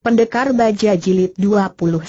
Pendekar Baja Jilid 29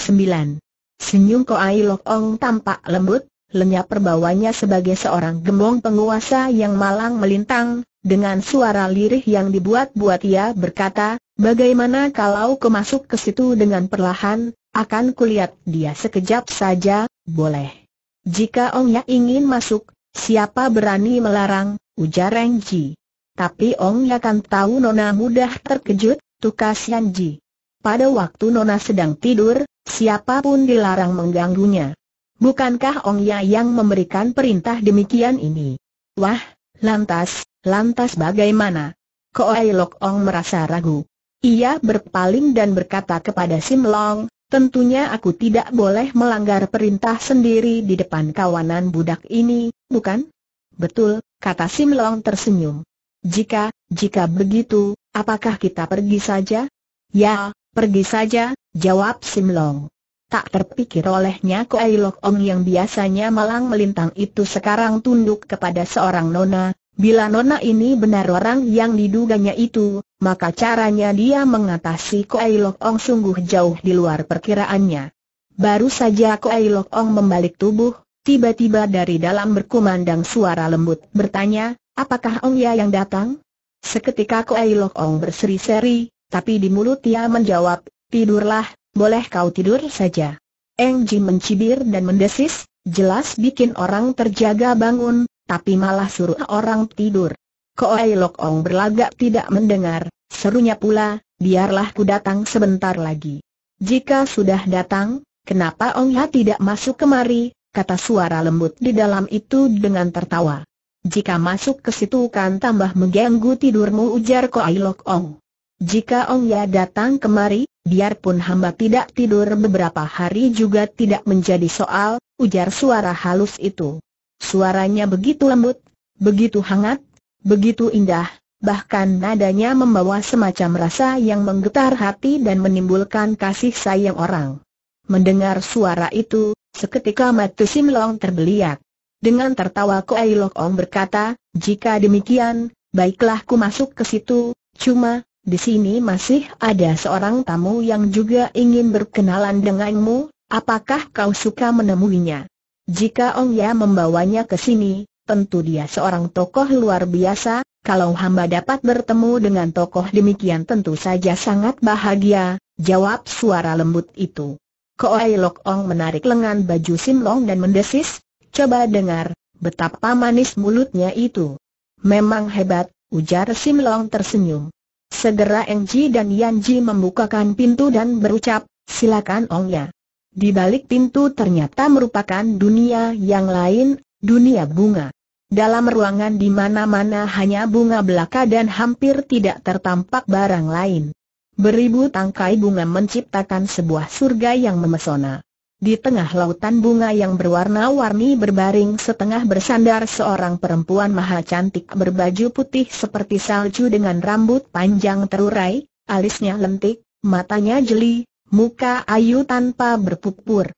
Senyum Ko Ai Lok Ong tampak lembut, lenyap perbawanya sebagai seorang gembong penguasa yang malang melintang, dengan suara lirih yang dibuat-buat ia berkata, bagaimana kalau kemasuk ke situ dengan perlahan, akan kulihat dia sekejap saja, boleh. Jika Ong Ya ingin masuk, siapa berani melarang, ujar Ji. Tapi Ong Ya kan tahu Nona mudah terkejut, tukas Yan Ji pada waktu Nona sedang tidur, siapapun dilarang mengganggunya. Bukankah Ong Ya yang memberikan perintah demikian ini? Wah, lantas, lantas bagaimana? Koai Lok Ong merasa ragu. Ia berpaling dan berkata kepada Sim Long, tentunya aku tidak boleh melanggar perintah sendiri di depan kawanan budak ini, bukan? Betul, kata Sim Long tersenyum. Jika, jika begitu, apakah kita pergi saja? Ya, Pergi saja, jawab Simlong. Tak terpikir olehnya Ko Lok Ong yang biasanya malang melintang itu sekarang tunduk kepada seorang nona, Bila nona ini benar orang yang diduganya itu, maka caranya dia mengatasi Ko Lok Ong sungguh jauh di luar perkiraannya. Baru saja Ko Lok Ong membalik tubuh, tiba-tiba dari dalam berkumandang suara lembut bertanya, apakah Ong Ya yang datang? Seketika Ko Lok Ong berseri-seri, tapi di mulut ia menjawab, tidurlah, boleh kau tidur saja. Eng Ji mencibir dan mendesis, jelas bikin orang terjaga bangun, tapi malah suruh orang tidur. Koai Lok Ong berlagak tidak mendengar, serunya pula, biarlah ku datang sebentar lagi. Jika sudah datang, kenapa Ong ya tidak masuk kemari, kata suara lembut di dalam itu dengan tertawa. Jika masuk ke situ kan tambah mengganggu tidurmu ujar Koai Lok Ong. Jika ong ya datang kemari, biarpun hamba tidak tidur beberapa hari juga tidak menjadi soal, ujar suara halus itu. Suaranya begitu lembut, begitu hangat, begitu indah, bahkan nadanya membawa semacam rasa yang menggetar hati dan menimbulkan kasih sayang orang. Mendengar suara itu, seketika mata Simlong terbeliak. Dengan tertawa Koai Lok Ong berkata, jika demikian, baiklah ku masuk ke situ, cuma, di sini masih ada seorang tamu yang juga ingin berkenalan denganmu, apakah kau suka menemuinya? Jika Ong Ya membawanya ke sini, tentu dia seorang tokoh luar biasa, kalau hamba dapat bertemu dengan tokoh demikian tentu saja sangat bahagia, jawab suara lembut itu. Koai Lok Ong menarik lengan baju Sim Long dan mendesis, coba dengar, betapa manis mulutnya itu. Memang hebat, ujar Sim Long tersenyum. Segera Eng Ji dan Yan Yanji membukakan pintu dan berucap, silakan Ong Ya. Di balik pintu ternyata merupakan dunia yang lain, dunia bunga. Dalam ruangan di mana-mana hanya bunga belaka dan hampir tidak tertampak barang lain. Beribu tangkai bunga menciptakan sebuah surga yang memesona. Di tengah lautan bunga yang berwarna-warni berbaring setengah bersandar seorang perempuan maha cantik berbaju putih seperti salju dengan rambut panjang terurai, alisnya lentik, matanya jeli, muka ayu tanpa berpupur.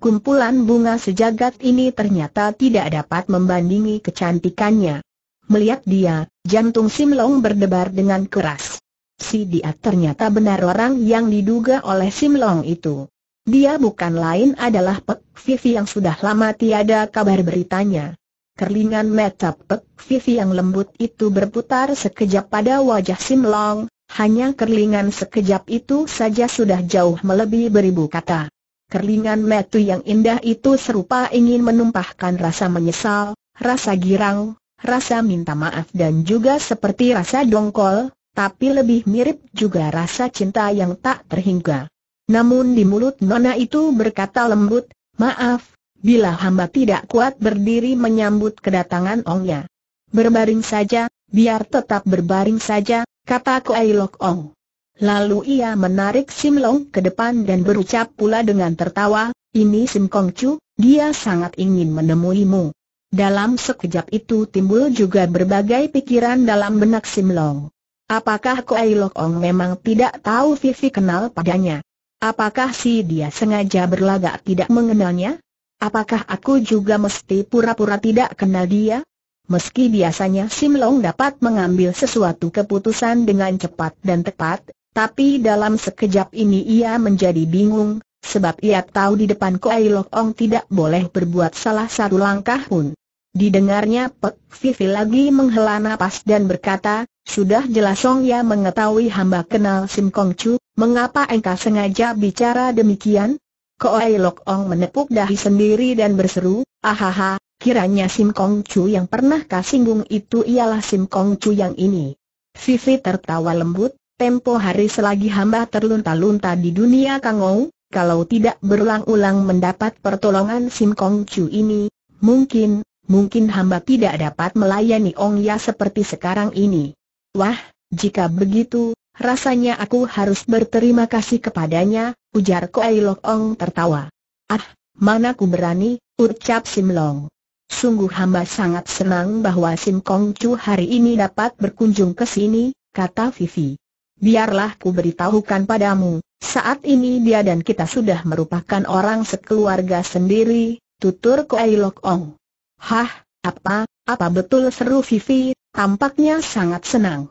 Kumpulan bunga sejagat ini ternyata tidak dapat membandingi kecantikannya. Melihat dia, jantung Simlong berdebar dengan keras. Si dia ternyata benar orang yang diduga oleh Simlong itu. Dia bukan lain adalah Pek Vivi yang sudah lama tiada kabar beritanya. Kerlingan mata Pek Vivi yang lembut itu berputar sekejap pada wajah Sim Long, hanya kerlingan sekejap itu saja sudah jauh melebihi beribu kata. Kerlingan metu yang indah itu serupa ingin menumpahkan rasa menyesal, rasa girang, rasa minta maaf dan juga seperti rasa dongkol, tapi lebih mirip juga rasa cinta yang tak terhingga. Namun di mulut Nona itu berkata lembut, maaf, bila hamba tidak kuat berdiri menyambut kedatangan Ongnya. Berbaring saja, biar tetap berbaring saja, kata Kuai Lok Ong. Lalu ia menarik Sim Long ke depan dan berucap pula dengan tertawa, ini Sim Kong Chu, dia sangat ingin menemuimu. Dalam sekejap itu timbul juga berbagai pikiran dalam benak Sim Long. Apakah Kuai Lok Ong memang tidak tahu Vivi kenal padanya? Apakah si dia sengaja berlagak tidak mengenalnya? Apakah aku juga mesti pura-pura tidak kenal dia? Meski biasanya Sim Long dapat mengambil sesuatu keputusan dengan cepat dan tepat, tapi dalam sekejap ini ia menjadi bingung, sebab ia tahu di depan Kuai Lok Ong tidak boleh berbuat salah satu langkah pun. Didengarnya Pek Vivi lagi menghela nafas dan berkata, sudah jelas Song Ya mengetahui hamba kenal Sim Kong Chu, mengapa engkau sengaja bicara demikian? Koai Lok Ong menepuk dahi sendiri dan berseru, ahaha, kiranya Sim Kong Chu yang pernah kau singgung itu ialah Sim Kong Chu yang ini. Vivi tertawa lembut, tempo hari selagi hamba terlunta-lunta di dunia Kang Ong, kalau tidak berulang-ulang mendapat pertolongan Sim Kong Chu ini, mungkin, mungkin hamba tidak dapat melayani Ong Ya seperti sekarang ini. Wah, jika begitu, rasanya aku harus berterima kasih kepadanya, ujar Koei Lok Ong tertawa. Ah, mana ku berani, ucap Sim Long. Sungguh hamba sangat senang bahwa Sim Kong Chu hari ini dapat berkunjung ke sini, kata Vivi. Biarlah ku beritahukan padamu, saat ini dia dan kita sudah merupakan orang sekeluarga sendiri, tutur Koei Lok Ong. Hah, apa, apa betul seru Vivi, tampaknya sangat senang.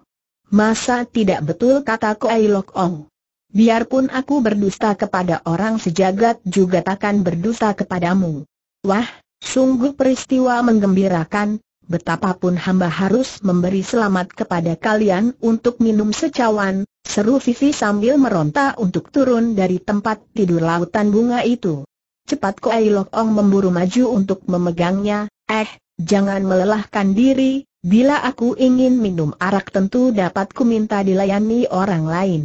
Masa tidak betul kata Kuai Lok Ong. Biarpun aku berdusta kepada orang sejagat juga takkan berdusta kepadamu. Wah, sungguh peristiwa menggembirakan, betapapun hamba harus memberi selamat kepada kalian untuk minum secawan, seru Vivi sambil meronta untuk turun dari tempat tidur lautan bunga itu. Cepat Kuai Lok Ong memburu maju untuk memegangnya, eh, Jangan melelahkan diri, bila aku ingin minum arak tentu dapat ku minta dilayani orang lain.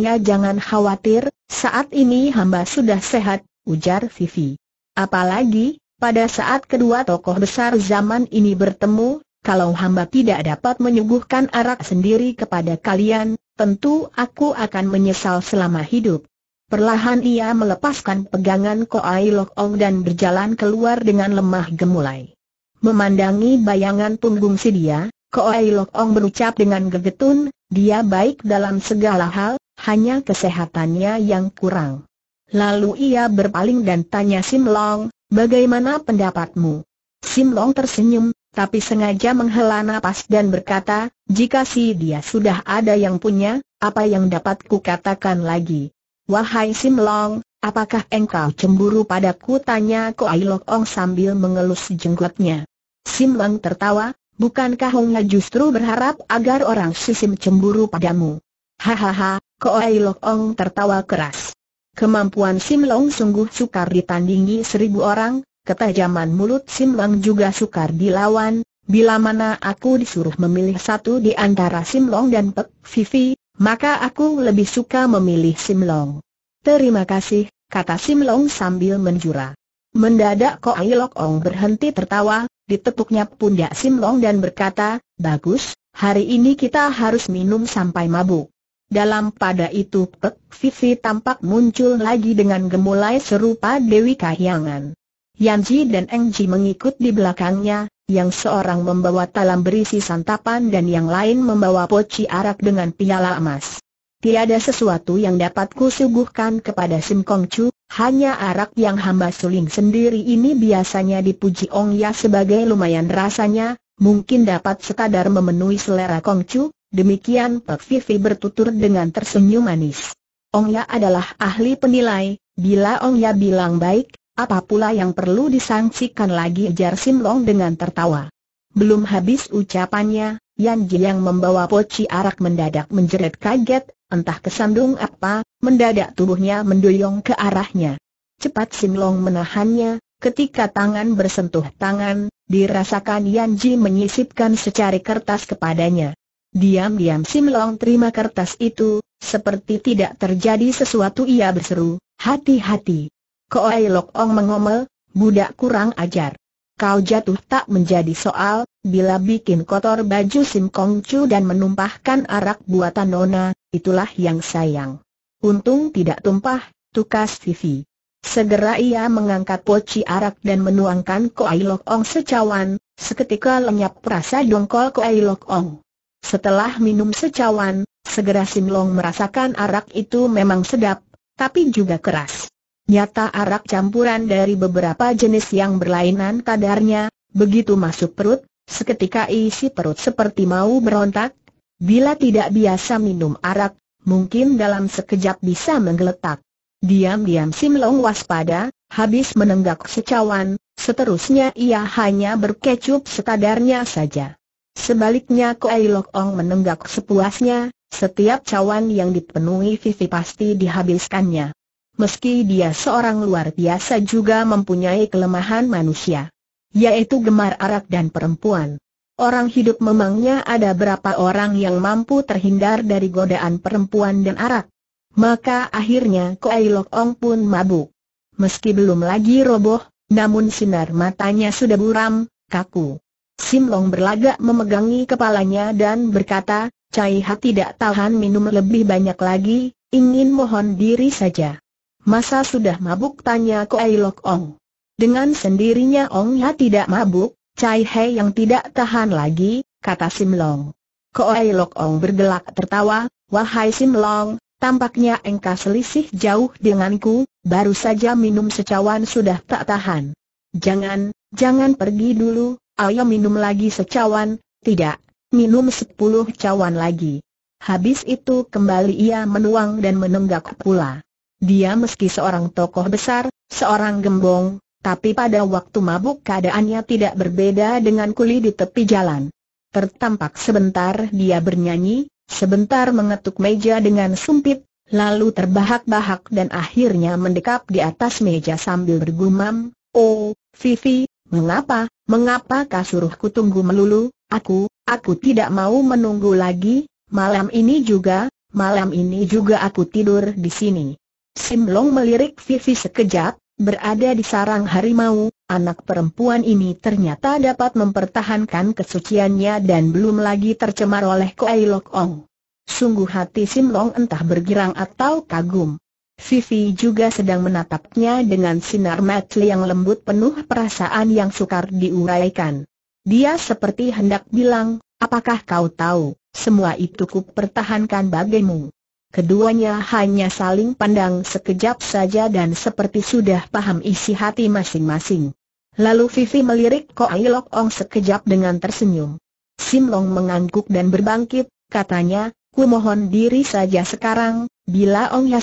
ya, jangan khawatir, saat ini hamba sudah sehat, ujar Vivi. Apalagi, pada saat kedua tokoh besar zaman ini bertemu, kalau hamba tidak dapat menyuguhkan arak sendiri kepada kalian, tentu aku akan menyesal selama hidup. Perlahan ia melepaskan pegangan Koai Lok Ong dan berjalan keluar dengan lemah gemulai. Memandangi bayangan punggung si dia, Koai Lok Ong berucap dengan gegetun, dia baik dalam segala hal, hanya kesehatannya yang kurang. Lalu ia berpaling dan tanya Sim Long, bagaimana pendapatmu? Sim Long tersenyum, tapi sengaja menghela nafas dan berkata, jika si dia sudah ada yang punya, apa yang dapat katakan lagi? Wahai Sim Long, Apakah engkau cemburu padaku? Tanya Ko Lok Ong sambil mengelus jenggotnya. Simbang tertawa, bukankah Hongha justru berharap agar orang Sisim cemburu padamu? Hahaha, ko Lok Ong tertawa keras. Kemampuan Sim Long sungguh sukar ditandingi seribu orang, ketajaman mulut Sim Long juga sukar dilawan, bila mana aku disuruh memilih satu di antara Sim Long dan Pek Vivi, maka aku lebih suka memilih Sim Long. Terima kasih, kata Sim Long sambil menjura. Mendadak Ai Lok Ong berhenti tertawa, ditepuknya pundak Sim Long dan berkata, Bagus, hari ini kita harus minum sampai mabuk. Dalam pada itu Pek Vivi tampak muncul lagi dengan gemulai serupa Dewi Kahyangan. Yanji dan Eng Engji mengikut di belakangnya, yang seorang membawa talam berisi santapan dan yang lain membawa poci arak dengan piala emas. Tiada sesuatu yang dapat kusuguhkan kepada Sim Kong Chu, hanya arak yang hamba suling sendiri ini biasanya dipuji Ong Ya sebagai lumayan rasanya, mungkin dapat sekadar memenuhi selera Kong Chu, demikian Pek Vivi bertutur dengan tersenyum manis. Ong Ya adalah ahli penilai, bila Ong Ya bilang baik, apa pula yang perlu disangsikan lagi ujar Sim Long dengan tertawa. Belum habis ucapannya, Yan Ji yang membawa poci arak mendadak menjerit kaget, Entah kesandung apa, mendadak tubuhnya mendoyong ke arahnya. Cepat Simlong menahannya, ketika tangan bersentuh tangan, dirasakan Yan Ji menyisipkan secari kertas kepadanya. Diam-diam Simlong terima kertas itu, seperti tidak terjadi sesuatu ia berseru, hati-hati. Koai Lok Ong mengomel, budak kurang ajar. Kau jatuh tak menjadi soal, bila bikin kotor baju Sim Kong Chu dan menumpahkan arak buatan Nona, itulah yang sayang. Untung tidak tumpah, tukas Vivi. Segera ia mengangkat poci arak dan menuangkan Koai Lok Ong secawan, seketika lenyap perasa dongkol Koai Lok Ong. Setelah minum secawan, segera Sin Long merasakan arak itu memang sedap, tapi juga keras. Nyata arak campuran dari beberapa jenis yang berlainan kadarnya, begitu masuk perut, seketika isi perut seperti mau berontak, Bila tidak biasa minum arak, mungkin dalam sekejap bisa menggeletak. Diam-diam Sim Long waspada, habis menenggak secawan, seterusnya ia hanya berkecup sekadarnya saja. Sebaliknya Koei Lok Ong menenggak sepuasnya, setiap cawan yang dipenuhi Vivi pasti dihabiskannya. Meski dia seorang luar biasa juga mempunyai kelemahan manusia. Yaitu gemar arak dan perempuan. Orang hidup memangnya ada berapa orang yang mampu terhindar dari godaan perempuan dan arak. Maka akhirnya Koei Lok Ong pun mabuk. Meski belum lagi roboh, namun sinar matanya sudah buram, kaku. Sim Long berlagak memegangi kepalanya dan berkata, Cai Ha tidak tahan minum lebih banyak lagi, ingin mohon diri saja. Masa sudah mabuk tanya Koei Lok Ong. Dengan sendirinya Ong Ha tidak mabuk, Cai He yang tidak tahan lagi, kata Sim Long. Koei Lok Ong bergelak tertawa, wahai Sim Long, tampaknya engkau selisih jauh denganku, baru saja minum secawan sudah tak tahan. Jangan, jangan pergi dulu, ayo minum lagi secawan, tidak, minum sepuluh cawan lagi. Habis itu kembali ia menuang dan menenggak pula. Dia meski seorang tokoh besar, seorang gembong, tapi pada waktu mabuk keadaannya tidak berbeda dengan kuli di tepi jalan. Tertampak sebentar dia bernyanyi, sebentar mengetuk meja dengan sumpit, lalu terbahak-bahak dan akhirnya mendekap di atas meja sambil bergumam, Oh, Vivi, mengapa, mengapa kasuruhku tunggu melulu, aku, aku tidak mau menunggu lagi, malam ini juga, malam ini juga aku tidur di sini. Simlong melirik Vivi sekejap, Berada di sarang harimau, anak perempuan ini ternyata dapat mempertahankan kesuciannya dan belum lagi tercemar oleh Koei Lok Ong. Sungguh hati Sim Long entah bergirang atau kagum. Vivi juga sedang menatapnya dengan sinar mata yang lembut penuh perasaan yang sukar diuraikan. Dia seperti hendak bilang, apakah kau tahu, semua itu ku pertahankan bagimu. Keduanya hanya saling pandang sekejap saja dan seperti sudah paham isi hati masing-masing. Lalu Vivi melirik Ko Lok Ong sekejap dengan tersenyum. Sim Long mengangguk dan berbangkit, katanya, ku mohon diri saja sekarang, bila Ong Ya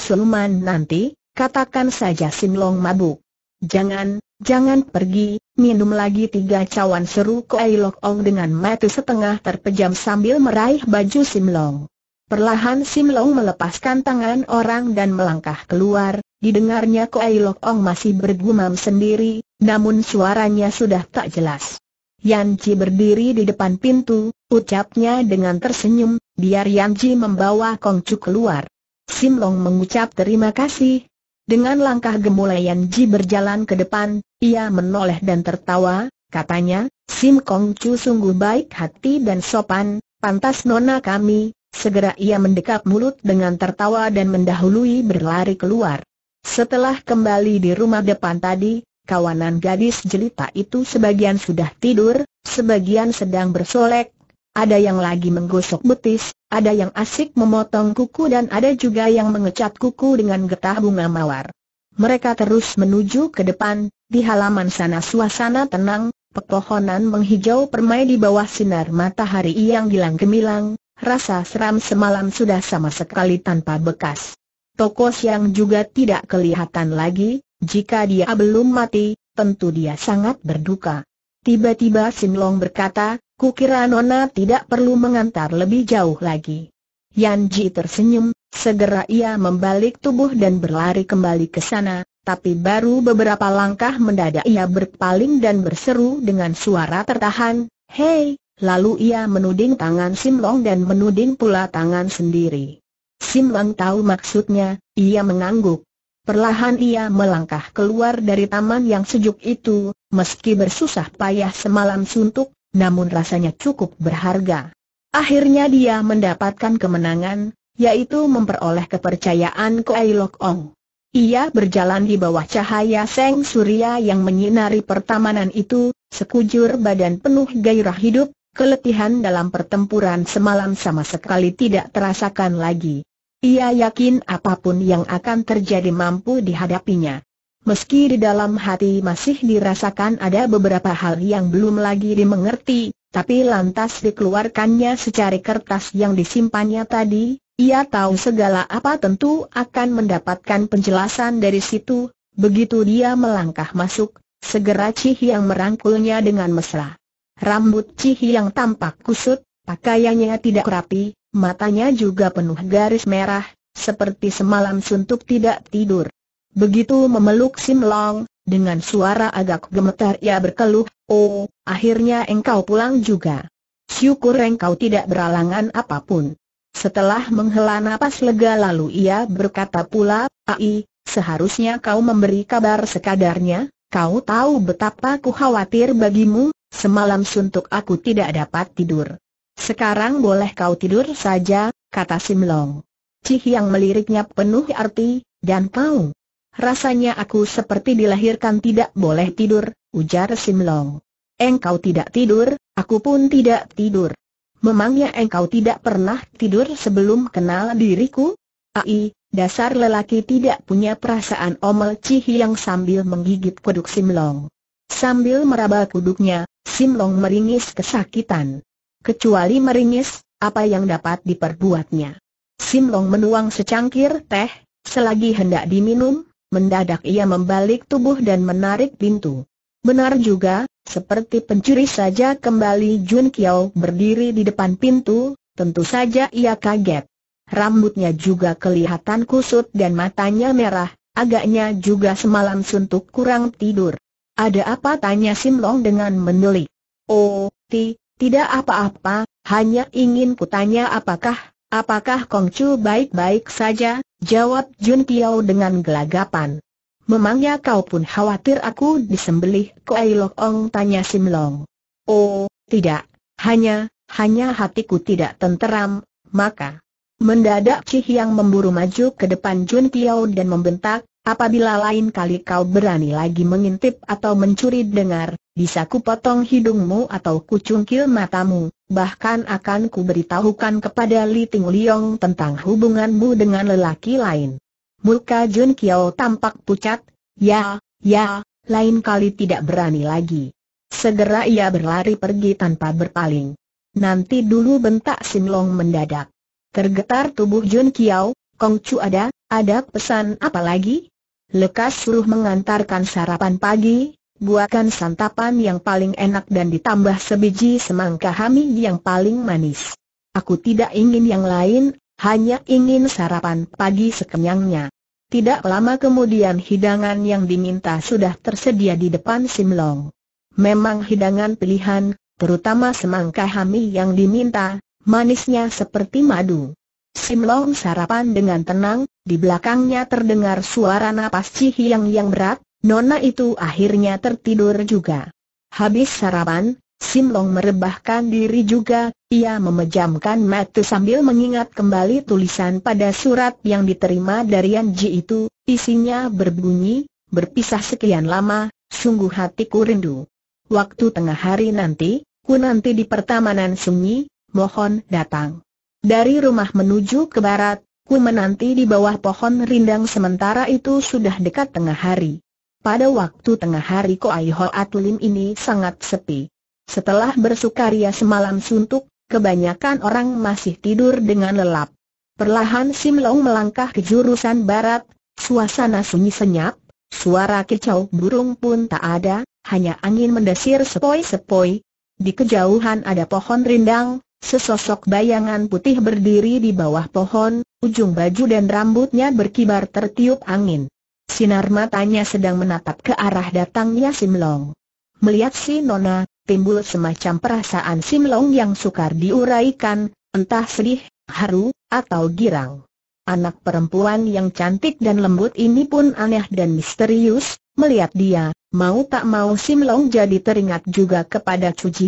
nanti, katakan saja Sim Long mabuk. Jangan, jangan pergi, minum lagi tiga cawan seru Ko Lok Ong dengan mata setengah terpejam sambil meraih baju Sim Long. Perlahan Sim Long melepaskan tangan orang dan melangkah keluar, didengarnya Koai Lok Ong masih bergumam sendiri, namun suaranya sudah tak jelas. Yan Ji berdiri di depan pintu, ucapnya dengan tersenyum, biar Yan Ji membawa Kong Chu keluar. Sim Long mengucap terima kasih. Dengan langkah gemulai Yan Ji berjalan ke depan, ia menoleh dan tertawa, katanya, Sim Kong Chu sungguh baik hati dan sopan, pantas nona kami, Segera ia mendekap mulut dengan tertawa dan mendahului berlari keluar. Setelah kembali di rumah depan tadi, kawanan gadis jelita itu sebagian sudah tidur, sebagian sedang bersolek, ada yang lagi menggosok betis, ada yang asik memotong kuku dan ada juga yang mengecat kuku dengan getah bunga mawar. Mereka terus menuju ke depan, di halaman sana suasana tenang, pepohonan menghijau permai di bawah sinar matahari yang gilang gemilang, rasa seram semalam sudah sama sekali tanpa bekas. Toko Siang juga tidak kelihatan lagi, jika dia belum mati, tentu dia sangat berduka. Tiba-tiba Sinlong berkata, kukira Nona tidak perlu mengantar lebih jauh lagi. Yan Ji tersenyum, segera ia membalik tubuh dan berlari kembali ke sana, tapi baru beberapa langkah mendadak ia berpaling dan berseru dengan suara tertahan, Hei, Lalu ia menuding tangan Sim Long dan menuding pula tangan sendiri. Sim Long tahu maksudnya, ia mengangguk. Perlahan ia melangkah keluar dari taman yang sejuk itu, meski bersusah payah semalam suntuk, namun rasanya cukup berharga. Akhirnya dia mendapatkan kemenangan, yaitu memperoleh kepercayaan Kuai Lok Ong. Ia berjalan di bawah cahaya seng surya yang menyinari pertamanan itu, sekujur badan penuh gairah hidup, keletihan dalam pertempuran semalam sama sekali tidak terasakan lagi. Ia yakin apapun yang akan terjadi mampu dihadapinya. Meski di dalam hati masih dirasakan ada beberapa hal yang belum lagi dimengerti, tapi lantas dikeluarkannya secari kertas yang disimpannya tadi, ia tahu segala apa tentu akan mendapatkan penjelasan dari situ, begitu dia melangkah masuk, segera Cih yang merangkulnya dengan mesra. Rambut Cihi yang tampak kusut, pakaiannya tidak rapi, matanya juga penuh garis merah, seperti semalam suntuk tidak tidur. Begitu memeluk Sim Long, dengan suara agak gemetar ia berkeluh, Oh, akhirnya engkau pulang juga. Syukur engkau tidak beralangan apapun. Setelah menghela nafas lega lalu ia berkata pula, Ai, seharusnya kau memberi kabar sekadarnya, kau tahu betapa ku khawatir bagimu, Semalam suntuk aku tidak dapat tidur. Sekarang boleh kau tidur saja, kata Simlong. Cih yang meliriknya penuh arti, dan kau. Rasanya aku seperti dilahirkan tidak boleh tidur, ujar Simlong. Engkau tidak tidur, aku pun tidak tidur. Memangnya engkau tidak pernah tidur sebelum kenal diriku? Ai, dasar lelaki tidak punya perasaan omel Cih yang sambil menggigit Sim Simlong. Sambil meraba kuduknya, Sim Long meringis kesakitan. Kecuali meringis, apa yang dapat diperbuatnya? Sim Long menuang secangkir teh, selagi hendak diminum, mendadak ia membalik tubuh dan menarik pintu. Benar juga, seperti pencuri saja kembali Jun Kiao berdiri di depan pintu, tentu saja ia kaget. Rambutnya juga kelihatan kusut dan matanya merah, agaknya juga semalam suntuk kurang tidur. Ada apa tanya Sim Long dengan menelik? Oh, ti, tidak apa-apa, hanya ingin kutanya apakah, apakah Kongcu baik-baik saja, jawab Jun Piao dengan gelagapan. Memangnya kau pun khawatir aku disembelih Kuai Lok Ong tanya Sim Long. Oh, tidak, hanya, hanya hatiku tidak tenteram, maka. Mendadak Cih yang memburu maju ke depan Jun Piao dan membentak, Apabila lain kali kau berani lagi mengintip atau mencuri dengar, bisa ku potong hidungmu atau ku matamu, bahkan akan kuberitahukan kepada Li Ting Liong tentang hubunganmu dengan lelaki lain. Muka Jun Kiao tampak pucat, ya, ya, lain kali tidak berani lagi. Segera ia berlari pergi tanpa berpaling. Nanti dulu bentak Long mendadak. Tergetar tubuh Jun Kiao, Kong Chu ada, ada pesan apa lagi? Lekas suruh mengantarkan sarapan pagi, buakan santapan yang paling enak dan ditambah sebiji semangka hami yang paling manis. Aku tidak ingin yang lain, hanya ingin sarapan pagi sekenyangnya. Tidak lama kemudian hidangan yang diminta sudah tersedia di depan Simlong. Memang hidangan pilihan, terutama semangka hami yang diminta, manisnya seperti madu. Simlong sarapan dengan tenang, di belakangnya terdengar suara napas Cihyang yang berat, nona itu akhirnya tertidur juga. Habis sarapan, Sim Long merebahkan diri juga, ia memejamkan mata sambil mengingat kembali tulisan pada surat yang diterima dari Ji itu, isinya berbunyi, berpisah sekian lama, sungguh hatiku rindu. Waktu tengah hari nanti, ku nanti di pertamanan sunyi, mohon datang. Dari rumah menuju ke barat, Ku menanti di bawah pohon rindang sementara itu sudah dekat tengah hari. Pada waktu tengah hari Koai Ho Lim ini sangat sepi. Setelah bersukaria semalam suntuk, kebanyakan orang masih tidur dengan lelap. Perlahan Sim Long melangkah ke jurusan barat, suasana sunyi senyap, suara kicau burung pun tak ada, hanya angin mendesir sepoi-sepoi. Di kejauhan ada pohon rindang, sesosok bayangan putih berdiri di bawah pohon, ujung baju dan rambutnya berkibar tertiup angin. Sinar matanya sedang menatap ke arah datangnya Simlong. Melihat si Nona, timbul semacam perasaan Simlong yang sukar diuraikan, entah sedih, haru, atau girang. Anak perempuan yang cantik dan lembut ini pun aneh dan misterius, melihat dia, mau tak mau Simlong jadi teringat juga kepada Cuci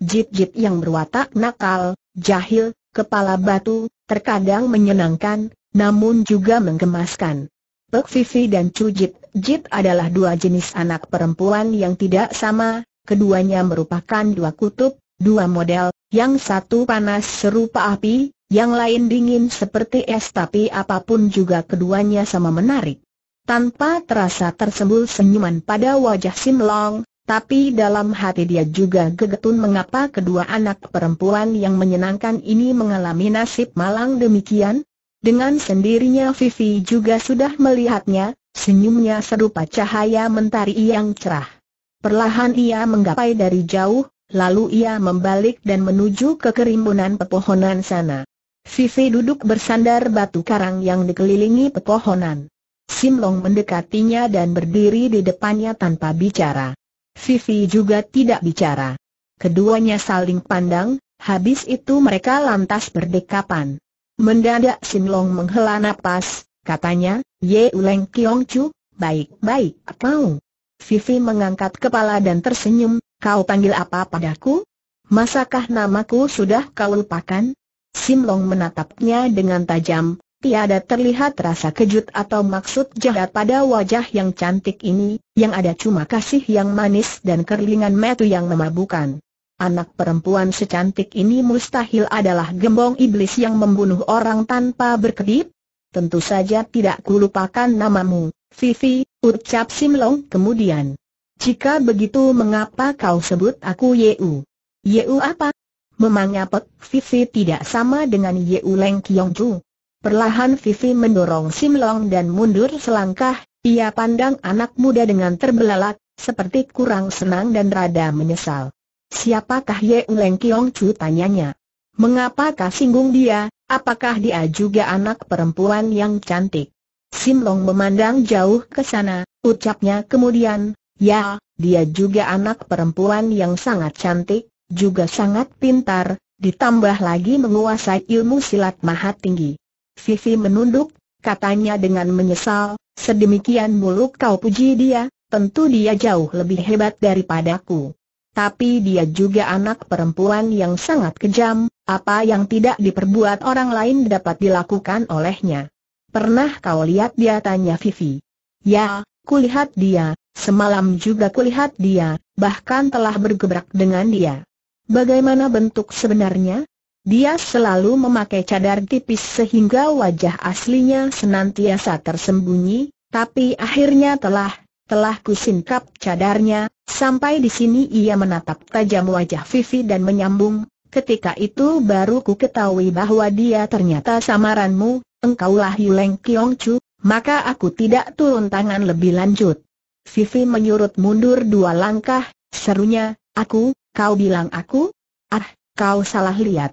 Jit-jit yang berwatak nakal, jahil, kepala batu, terkadang menyenangkan, namun juga menggemaskan. Pek Vivi dan Jip Jit adalah dua jenis anak perempuan yang tidak sama, keduanya merupakan dua kutub, dua model, yang satu panas serupa api, yang lain dingin seperti es tapi apapun juga keduanya sama menarik. Tanpa terasa tersembul senyuman pada wajah Sim Long, tapi dalam hati dia juga gegetun mengapa kedua anak perempuan yang menyenangkan ini mengalami nasib malang demikian? Dengan sendirinya Vivi juga sudah melihatnya, senyumnya serupa cahaya mentari yang cerah. Perlahan ia menggapai dari jauh, lalu ia membalik dan menuju ke kerimbunan pepohonan sana. Vivi duduk bersandar batu karang yang dikelilingi pepohonan. Simlong mendekatinya dan berdiri di depannya tanpa bicara. Vivi juga tidak bicara. Keduanya saling pandang, habis itu mereka lantas berdekapan. Mendadak Long menghela napas, katanya, Ye Uleng Kiong Chu, baik-baik kau. Vivi mengangkat kepala dan tersenyum, kau panggil apa padaku? Masakah namaku sudah kau lupakan? Long menatapnya dengan tajam, Tiada terlihat rasa kejut atau maksud jahat pada wajah yang cantik ini, yang ada cuma kasih yang manis dan kerlingan metu yang memabukan. Anak perempuan secantik ini mustahil adalah gembong iblis yang membunuh orang tanpa berkedip? Tentu saja tidak kulupakan namamu, Vivi, ucap Simlong kemudian. Jika begitu mengapa kau sebut aku Yeu? Yeu apa? Memangnya Pek Vivi tidak sama dengan Yeu Leng Kiong Chu? Perlahan Vivi mendorong Sim Long dan mundur selangkah, ia pandang anak muda dengan terbelalak, seperti kurang senang dan rada menyesal. Siapakah Ye Leng Kiong Chu tanyanya. Mengapakah singgung dia, apakah dia juga anak perempuan yang cantik? Sim Long memandang jauh ke sana, ucapnya kemudian, ya, dia juga anak perempuan yang sangat cantik, juga sangat pintar, ditambah lagi menguasai ilmu silat mahat tinggi. Vivi menunduk, katanya dengan menyesal, sedemikian muluk kau puji dia, tentu dia jauh lebih hebat daripadaku. Tapi dia juga anak perempuan yang sangat kejam, apa yang tidak diperbuat orang lain dapat dilakukan olehnya. Pernah kau lihat dia tanya Vivi? Ya, kulihat dia, semalam juga kulihat dia, bahkan telah bergebrak dengan dia. Bagaimana bentuk sebenarnya? Dia selalu memakai cadar tipis sehingga wajah aslinya senantiasa tersembunyi, tapi akhirnya telah, telah kusingkap cadarnya, sampai di sini ia menatap tajam wajah Vivi dan menyambung, ketika itu baru ku ketahui bahwa dia ternyata samaranmu, engkaulah Yuleng Kiong Chu, maka aku tidak turun tangan lebih lanjut. Vivi menyurut mundur dua langkah, serunya, aku, kau bilang aku? Ah, kau salah lihat.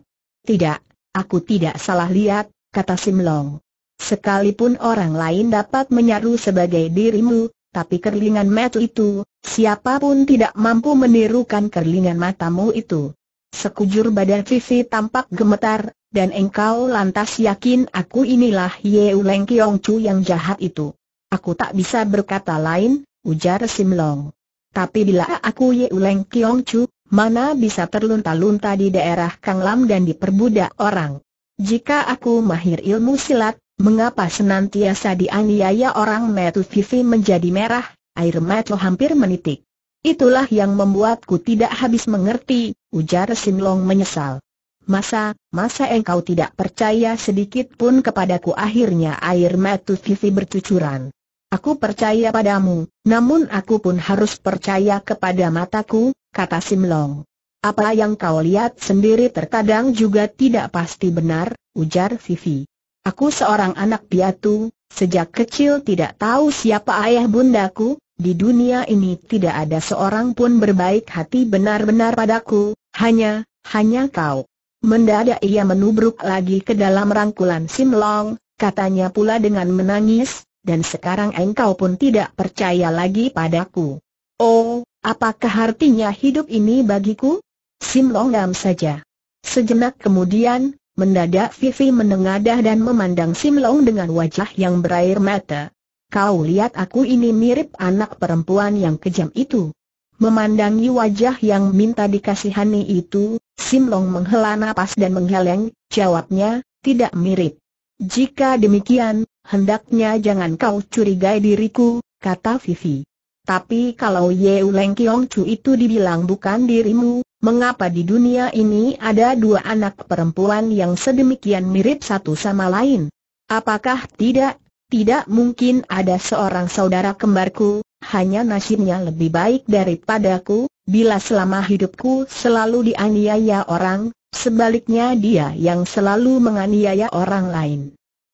Tidak, aku tidak salah lihat, kata Simlong. Sekalipun orang lain dapat menyaru sebagai dirimu, tapi kerlingan mat itu, siapapun tidak mampu menirukan kerlingan matamu itu. Sekujur badan Vivi tampak gemetar, dan engkau lantas yakin aku inilah Yeu Leng Kiong Chu yang jahat itu. Aku tak bisa berkata lain, ujar Simlong. Tapi bila aku Yeu Leng Kiong Chu, mana bisa terlunta-lunta di daerah Kang Lam dan diperbudak orang. Jika aku mahir ilmu silat, mengapa senantiasa dianiaya orang metu Vivi menjadi merah, air mata hampir menitik. Itulah yang membuatku tidak habis mengerti, ujar Sinlong menyesal. Masa, masa engkau tidak percaya sedikit pun kepadaku akhirnya air metu Vivi bercucuran. Aku percaya padamu, namun aku pun harus percaya kepada mataku, kata Simlong. Apa yang kau lihat sendiri terkadang juga tidak pasti benar, ujar Vivi. Aku seorang anak piatu, sejak kecil tidak tahu siapa ayah bundaku, di dunia ini tidak ada seorang pun berbaik hati benar-benar padaku, hanya, hanya kau. Mendadak ia menubruk lagi ke dalam rangkulan Simlong, katanya pula dengan menangis, dan sekarang engkau pun tidak percaya lagi padaku. Oh, apakah artinya hidup ini bagiku? Sim Longgam saja. Sejenak kemudian, mendadak Vivi menengadah dan memandang Sim Long dengan wajah yang berair mata. Kau lihat aku ini mirip anak perempuan yang kejam itu. Memandangi wajah yang minta dikasihani itu, Sim Long menghela napas dan menggeleng, jawabnya, tidak mirip. Jika demikian, hendaknya jangan kau curigai diriku, kata Vivi. Tapi kalau Yeu Leng Kiong Chu itu dibilang bukan dirimu, mengapa di dunia ini ada dua anak perempuan yang sedemikian mirip satu sama lain? Apakah tidak, tidak mungkin ada seorang saudara kembarku, hanya nasibnya lebih baik daripadaku, bila selama hidupku selalu dianiaya orang, sebaliknya dia yang selalu menganiaya orang lain.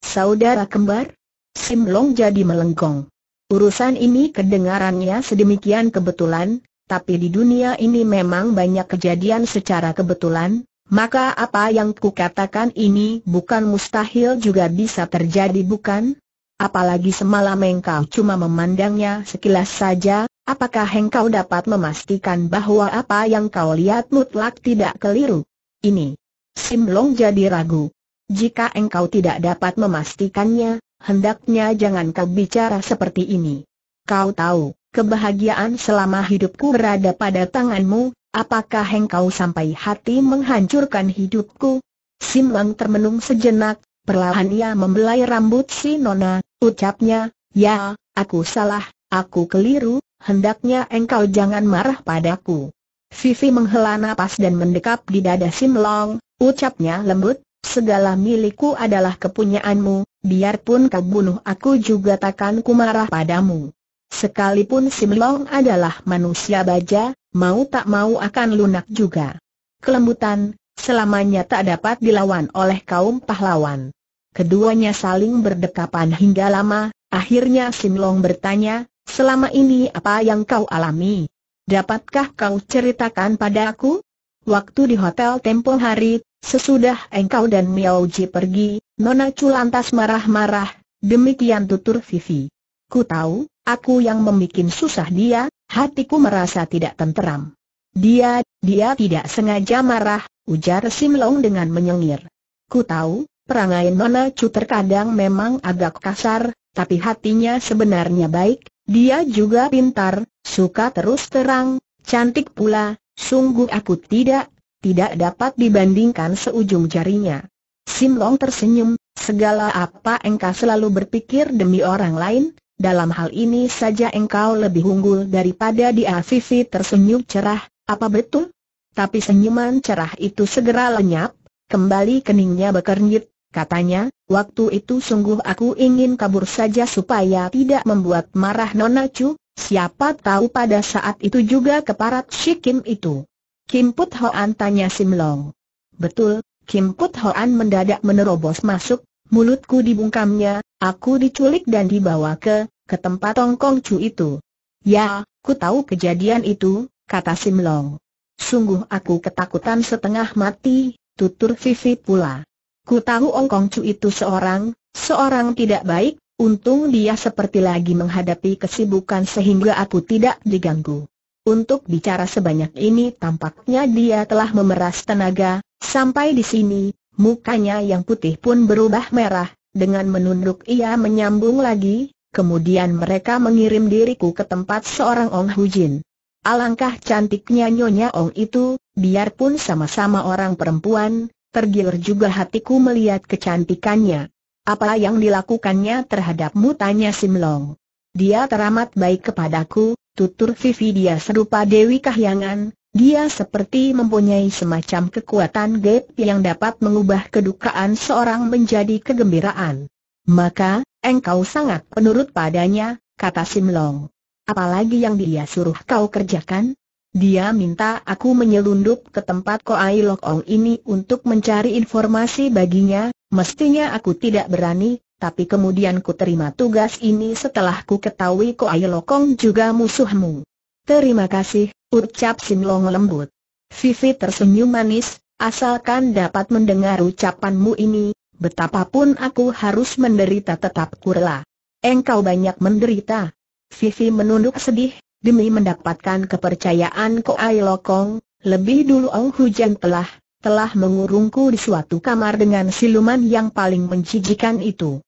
Saudara kembar? Sim Long jadi melengkong. Urusan ini kedengarannya sedemikian kebetulan, tapi di dunia ini memang banyak kejadian secara kebetulan, maka apa yang kukatakan ini bukan mustahil juga bisa terjadi bukan? Apalagi semalam engkau cuma memandangnya sekilas saja, apakah engkau dapat memastikan bahwa apa yang kau lihat mutlak tidak keliru? Ini. Sim Long jadi ragu. Jika engkau tidak dapat memastikannya, hendaknya jangan kau bicara seperti ini. Kau tahu, kebahagiaan selama hidupku berada pada tanganmu, apakah engkau sampai hati menghancurkan hidupku? Sim Wang termenung sejenak, perlahan ia membelai rambut si Nona, ucapnya, ya, aku salah, aku keliru, hendaknya engkau jangan marah padaku. Vivi menghela napas dan mendekap di dada Simlong, ucapnya lembut, Segala milikku adalah kepunyaanmu, biarpun kau bunuh aku juga takkan kumarah padamu. Sekalipun Simlong adalah manusia baja, mau tak mau akan lunak juga. Kelembutan, selamanya tak dapat dilawan oleh kaum pahlawan. Keduanya saling berdekapan hingga lama, akhirnya Simlong bertanya, selama ini apa yang kau alami? Dapatkah kau ceritakan padaku? Waktu di hotel tempoh hari, Sesudah engkau dan Miao Ji pergi, Nona Chu lantas marah-marah, demikian tutur Vivi. Ku tahu, aku yang membuat susah dia, hatiku merasa tidak tenteram. Dia, dia tidak sengaja marah, ujar Sim Long dengan menyengir. Ku tahu, perangai Nona Chu terkadang memang agak kasar, tapi hatinya sebenarnya baik, dia juga pintar, suka terus terang, cantik pula, sungguh aku tidak tidak dapat dibandingkan seujung jarinya. Sim Long tersenyum, segala apa engkau selalu berpikir demi orang lain, dalam hal ini saja engkau lebih unggul daripada dia Fifi tersenyum cerah, apa betul? Tapi senyuman cerah itu segera lenyap, kembali keningnya bekernyit, katanya, waktu itu sungguh aku ingin kabur saja supaya tidak membuat marah Nona Chu, siapa tahu pada saat itu juga keparat Shikim itu. Kim Put Hoan tanya Sim Long. Betul, Kim Put Hoan mendadak menerobos masuk, mulutku dibungkamnya, aku diculik dan dibawa ke, ke tempat Tong Kong Chu itu. Ya, ku tahu kejadian itu, kata Sim Long. Sungguh aku ketakutan setengah mati, tutur Vivi pula. Ku tahu Ong Kong Chu itu seorang, seorang tidak baik, untung dia seperti lagi menghadapi kesibukan sehingga aku tidak diganggu. Untuk bicara sebanyak ini tampaknya dia telah memeras tenaga, sampai di sini, mukanya yang putih pun berubah merah, dengan menunduk ia menyambung lagi, kemudian mereka mengirim diriku ke tempat seorang Ong Hujin. Alangkah cantiknya Nyonya Ong itu, biarpun sama-sama orang perempuan, tergiur juga hatiku melihat kecantikannya. Apa yang dilakukannya terhadapmu tanya Simlong. Dia teramat baik kepadaku, Tutur Vivi dia serupa Dewi Kahyangan, dia seperti mempunyai semacam kekuatan gap yang dapat mengubah kedukaan seorang menjadi kegembiraan. Maka, engkau sangat penurut padanya, kata Simlong. Apalagi yang dia suruh kau kerjakan? Dia minta aku menyelundup ke tempat Koai Lokong ini untuk mencari informasi baginya, mestinya aku tidak berani, tapi kemudian ku terima tugas ini setelah ku ketahui ko Lokong juga musuhmu. Terima kasih, ucap Long lembut. Vivi tersenyum manis, asalkan dapat mendengar ucapanmu ini, betapapun aku harus menderita tetap kurla. Engkau banyak menderita. Vivi menunduk sedih, demi mendapatkan kepercayaan ko Lokong, lebih dulu Ong Hujan telah telah mengurungku di suatu kamar dengan siluman yang paling menjijikan itu.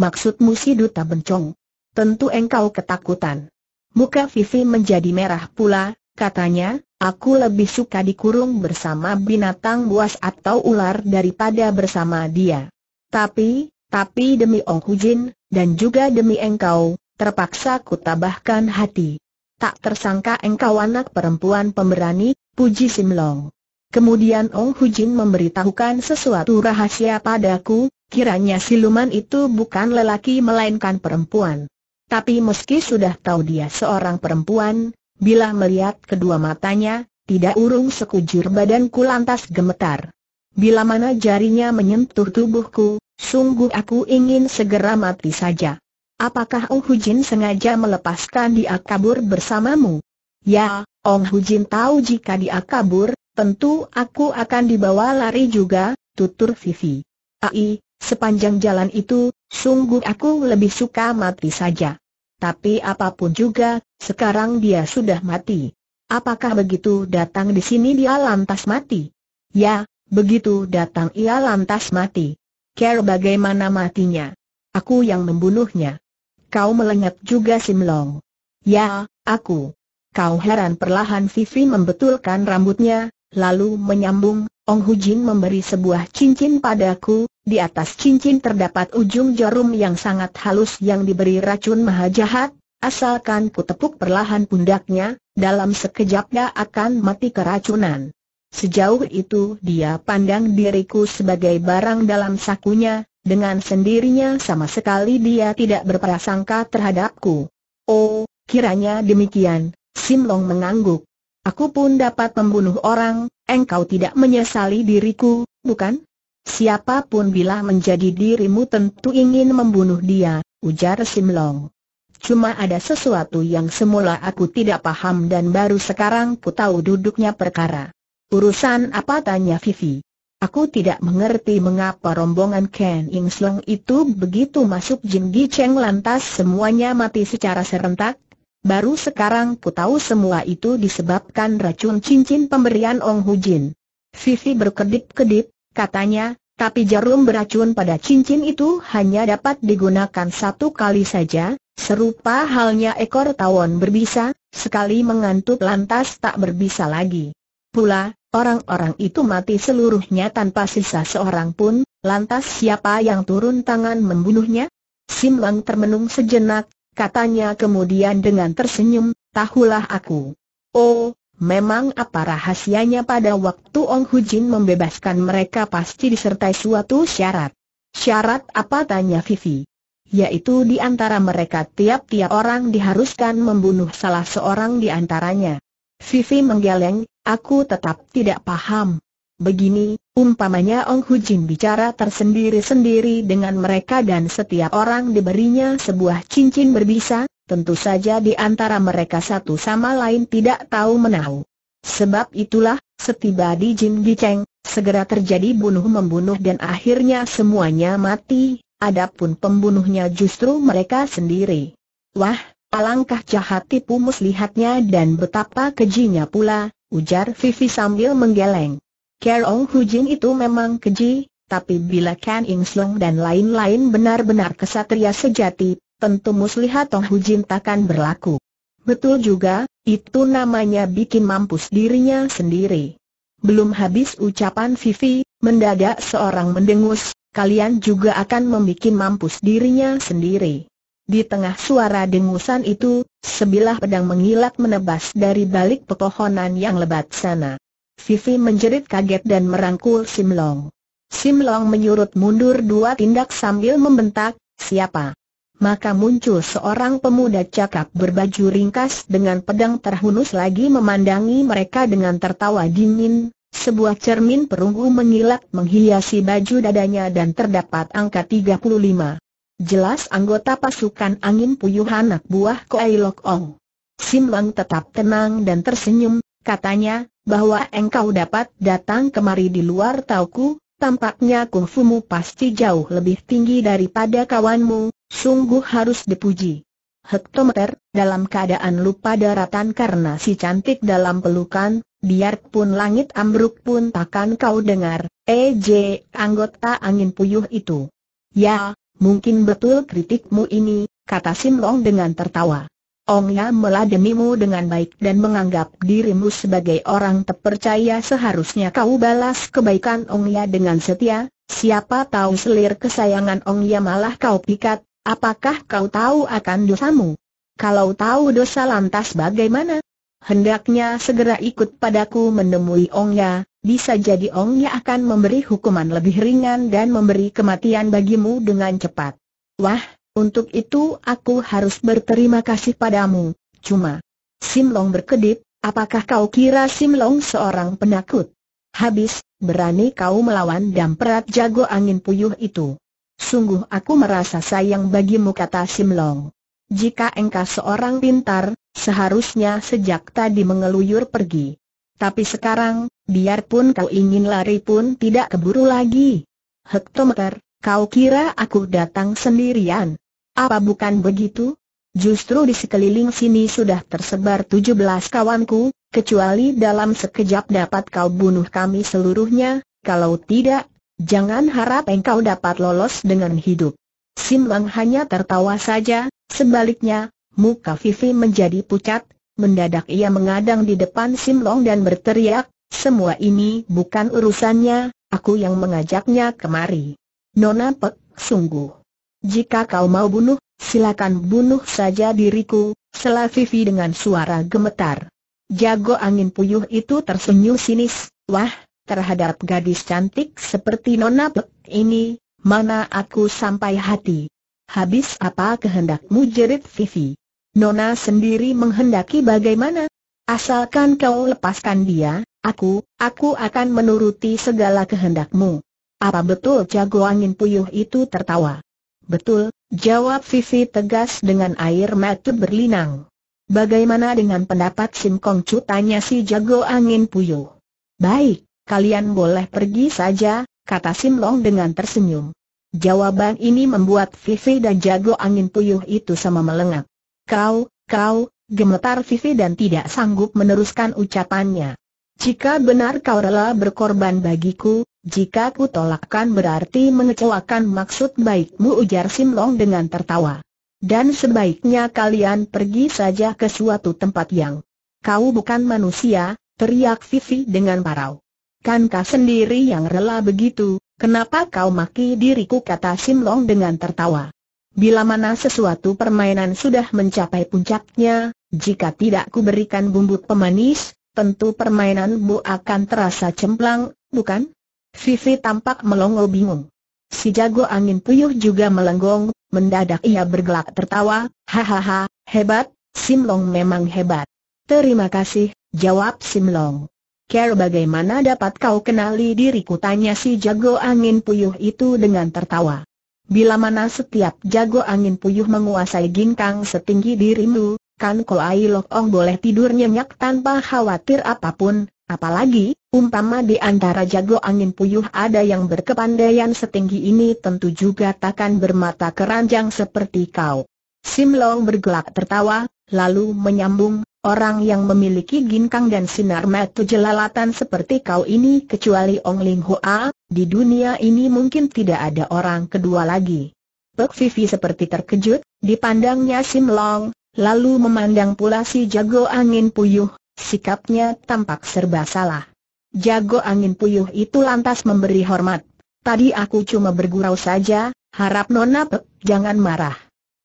Maksudmu si duta bencong? Tentu engkau ketakutan. Muka Vivi menjadi merah pula, katanya, aku lebih suka dikurung bersama binatang buas atau ular daripada bersama dia. Tapi, tapi demi Ong Hujin, dan juga demi engkau, terpaksa kutabahkan hati. Tak tersangka engkau anak perempuan pemberani, puji Simlong. Kemudian Ong Hujin memberitahukan sesuatu rahasia padaku, Kiranya siluman itu bukan lelaki melainkan perempuan. Tapi meski sudah tahu dia seorang perempuan, bila melihat kedua matanya, tidak urung sekujur badanku lantas gemetar. Bila mana jarinya menyentuh tubuhku, sungguh aku ingin segera mati saja. Apakah Ong Hujin sengaja melepaskan dia kabur bersamamu? Ya, Ong Hujin tahu jika dia kabur, tentu aku akan dibawa lari juga, tutur Vivi. Ai, Sepanjang jalan itu, sungguh aku lebih suka mati saja. Tapi apapun juga, sekarang dia sudah mati. Apakah begitu datang di sini dia lantas mati? Ya, begitu datang ia lantas mati. Care bagaimana matinya? Aku yang membunuhnya. Kau melenyap juga Simlong. Ya, aku. Kau heran perlahan Vivi membetulkan rambutnya, lalu menyambung, Ong Hujin memberi sebuah cincin padaku, di atas cincin terdapat ujung jarum yang sangat halus yang diberi racun maha jahat, asalkan ku tepuk perlahan pundaknya, dalam sekejap dia akan mati keracunan. Sejauh itu dia pandang diriku sebagai barang dalam sakunya, dengan sendirinya sama sekali dia tidak berprasangka terhadapku. Oh, kiranya demikian, Sim Long mengangguk. Aku pun dapat membunuh orang, engkau tidak menyesali diriku, bukan? Siapapun bila menjadi dirimu tentu ingin membunuh dia, ujar Simlong. Cuma ada sesuatu yang semula aku tidak paham dan baru sekarang ku tahu duduknya perkara. Urusan apa tanya Vivi? Aku tidak mengerti mengapa rombongan Ken Ing itu begitu masuk Jin Gi Cheng lantas semuanya mati secara serentak. Baru sekarang ku tahu semua itu disebabkan racun cincin pemberian Ong Hu Jin. Vivi berkedip-kedip, katanya, tapi jarum beracun pada cincin itu hanya dapat digunakan satu kali saja, serupa halnya ekor tawon berbisa, sekali mengantuk lantas tak berbisa lagi. Pula, orang-orang itu mati seluruhnya tanpa sisa seorang pun, lantas siapa yang turun tangan membunuhnya? Sim Lang termenung sejenak, katanya kemudian dengan tersenyum, tahulah aku. Oh, Memang apa rahasianya pada waktu Ong Hujin membebaskan mereka pasti disertai suatu syarat. Syarat apa tanya Vivi? Yaitu di antara mereka tiap-tiap orang diharuskan membunuh salah seorang di antaranya. Vivi menggeleng, aku tetap tidak paham. Begini, umpamanya Ong Hujin bicara tersendiri-sendiri dengan mereka dan setiap orang diberinya sebuah cincin berbisa, Tentu saja di antara mereka satu sama lain tidak tahu menahu. Sebab itulah, setiba di Jim Cheng, segera terjadi bunuh-membunuh dan akhirnya semuanya mati, adapun pembunuhnya justru mereka sendiri. Wah, alangkah jahat tipu muslihatnya dan betapa kejinya pula, ujar Vivi sambil menggeleng. Kerong Jin itu memang keji, tapi bila Kan Ing Slong dan lain-lain benar-benar kesatria sejati, tentu muslihat Tong Hujin takkan berlaku. Betul juga, itu namanya bikin mampus dirinya sendiri. Belum habis ucapan Vivi, mendadak seorang mendengus, kalian juga akan membuat mampus dirinya sendiri. Di tengah suara dengusan itu, sebilah pedang mengilat menebas dari balik pepohonan yang lebat sana. Vivi menjerit kaget dan merangkul Simlong. Simlong menyurut mundur dua tindak sambil membentak, siapa? maka muncul seorang pemuda cakap berbaju ringkas dengan pedang terhunus lagi memandangi mereka dengan tertawa dingin. Sebuah cermin perunggu mengilat menghiasi baju dadanya dan terdapat angka 35. Jelas anggota pasukan angin puyuh anak buah Koei Lok Ong. Simbang tetap tenang dan tersenyum, katanya, bahwa engkau dapat datang kemari di luar tauku, Tampaknya kungfumu pasti jauh lebih tinggi daripada kawanmu, sungguh harus dipuji. Hektometer, dalam keadaan lupa daratan karena si cantik dalam pelukan, biarpun langit ambruk pun takkan kau dengar, EJ, eh, anggota angin puyuh itu. Ya, mungkin betul kritikmu ini, kata Sim Simlong dengan tertawa. Ong Ya meladenimu dengan baik dan menganggap dirimu sebagai orang terpercaya seharusnya kau balas kebaikan Ong Ya dengan setia, siapa tahu selir kesayangan Ong Ya malah kau pikat, apakah kau tahu akan dosamu? Kalau tahu dosa lantas bagaimana? Hendaknya segera ikut padaku menemui Ong Ya, bisa jadi Ong Ya akan memberi hukuman lebih ringan dan memberi kematian bagimu dengan cepat. Wah, untuk itu aku harus berterima kasih padamu. Cuma, Sim Long berkedip, apakah kau kira Sim Long seorang penakut? Habis, berani kau melawan dan perat jago angin puyuh itu. Sungguh aku merasa sayang bagimu kata Sim Long Jika engkau seorang pintar, seharusnya sejak tadi mengeluyur pergi. Tapi sekarang, biarpun kau ingin lari pun tidak keburu lagi. Hektometer, kau kira aku datang sendirian? Apa bukan begitu? Justru di sekeliling sini sudah tersebar 17 kawanku, kecuali dalam sekejap dapat kau bunuh kami seluruhnya, kalau tidak, jangan harap engkau dapat lolos dengan hidup. Sim Wang hanya tertawa saja, sebaliknya, muka Vivi menjadi pucat, mendadak ia mengadang di depan Sim Long dan berteriak, semua ini bukan urusannya, aku yang mengajaknya kemari. Nona Pek, sungguh. Jika kau mau bunuh, silakan bunuh saja diriku, sela Vivi dengan suara gemetar. Jago angin puyuh itu tersenyum sinis, wah, terhadap gadis cantik seperti Nona Pek ini, mana aku sampai hati. Habis apa kehendakmu jerit Vivi? Nona sendiri menghendaki bagaimana? Asalkan kau lepaskan dia, aku, aku akan menuruti segala kehendakmu. Apa betul jago angin puyuh itu tertawa? Betul, jawab Vivi tegas dengan air mata berlinang. Bagaimana dengan pendapat Sim Kong Chu tanya si jago angin puyuh. Baik, kalian boleh pergi saja, kata Sim Long dengan tersenyum. Jawaban ini membuat Vivi dan jago angin puyuh itu sama melengak. Kau, kau, gemetar Vivi dan tidak sanggup meneruskan ucapannya jika benar kau rela berkorban bagiku, jika ku tolakkan berarti mengecewakan maksud baikmu ujar Sim Long dengan tertawa. Dan sebaiknya kalian pergi saja ke suatu tempat yang kau bukan manusia, teriak Vivi dengan parau. Kan kau sendiri yang rela begitu, kenapa kau maki diriku kata Sim Long dengan tertawa. Bila mana sesuatu permainan sudah mencapai puncaknya, jika tidak ku berikan bumbu pemanis, tentu permainan Bu akan terasa cemplang, bukan? Vivi tampak melongo bingung. Si jago angin puyuh juga melenggong, mendadak ia bergelak tertawa, hahaha, hebat, Simlong memang hebat. Terima kasih, jawab Simlong. Care bagaimana dapat kau kenali diriku tanya si jago angin puyuh itu dengan tertawa. Bila mana setiap jago angin puyuh menguasai ginkang setinggi dirimu, Kan Kolai Ong oh boleh tidur nyenyak tanpa khawatir apapun, apalagi, umpama di antara jago angin puyuh ada yang berkepandaian setinggi ini tentu juga takkan bermata keranjang seperti kau. Sim Long bergelak tertawa, lalu menyambung, Orang yang memiliki ginkang dan sinar metu jelalatan seperti kau ini kecuali Ong Ling Hoa, di dunia ini mungkin tidak ada orang kedua lagi. Pek Vivi seperti terkejut, dipandangnya Sim Long, lalu memandang pula si jago angin puyuh, sikapnya tampak serba salah. Jago angin puyuh itu lantas memberi hormat. Tadi aku cuma bergurau saja, harap Nona Pek, jangan marah.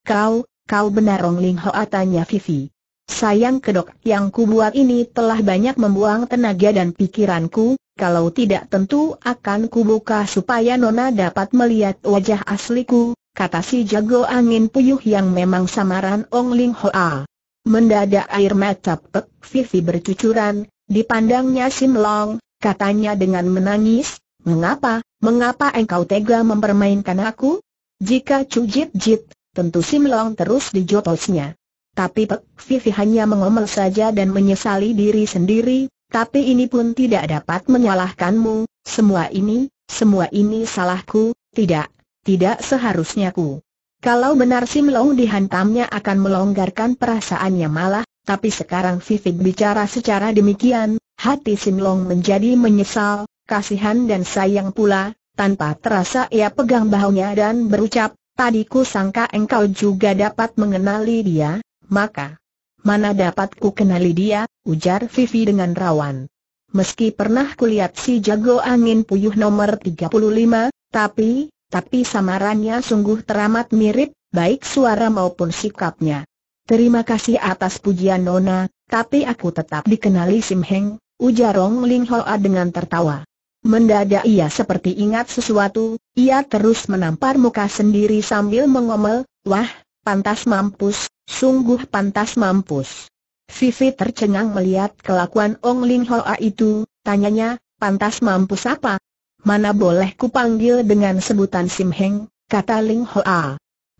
Kau, kau benar Rong Ling Hoa tanya Vivi. Sayang kedok yang kubuat ini telah banyak membuang tenaga dan pikiranku, kalau tidak tentu akan kubuka supaya Nona dapat melihat wajah asliku, kata si jago angin puyuh yang memang samaran Ong Ling Hoa. Mendadak air mata Pek Vivi bercucuran, dipandangnya Sim Long, katanya dengan menangis, Mengapa, mengapa engkau tega mempermainkan aku? Jika cujit jit, tentu Sim Long terus dijotosnya. Tapi Pek Vivi hanya mengomel saja dan menyesali diri sendiri, tapi ini pun tidak dapat menyalahkanmu, semua ini, semua ini salahku, tidak, tidak seharusnya ku. Kalau benar si Melong dihantamnya akan melonggarkan perasaannya malah, tapi sekarang Vivik bicara secara demikian, hati si Melong menjadi menyesal, kasihan dan sayang pula, tanpa terasa ia pegang bahunya dan berucap, tadi ku sangka engkau juga dapat mengenali dia, maka mana dapat ku kenali dia, ujar Vivi dengan rawan. Meski pernah kulihat si jago angin puyuh nomor 35, tapi, tapi samarannya sungguh teramat mirip, baik suara maupun sikapnya. Terima kasih atas pujian Nona, tapi aku tetap dikenali Sim Heng, ujar Rong Ling Hoa dengan tertawa. Mendadak ia seperti ingat sesuatu, ia terus menampar muka sendiri sambil mengomel, wah, pantas mampus, sungguh pantas mampus. Vivi tercengang melihat kelakuan Ong Ling Hoa itu, tanyanya, pantas mampus apa? Mana boleh panggil dengan sebutan Sim Heng, kata Ling Hoa.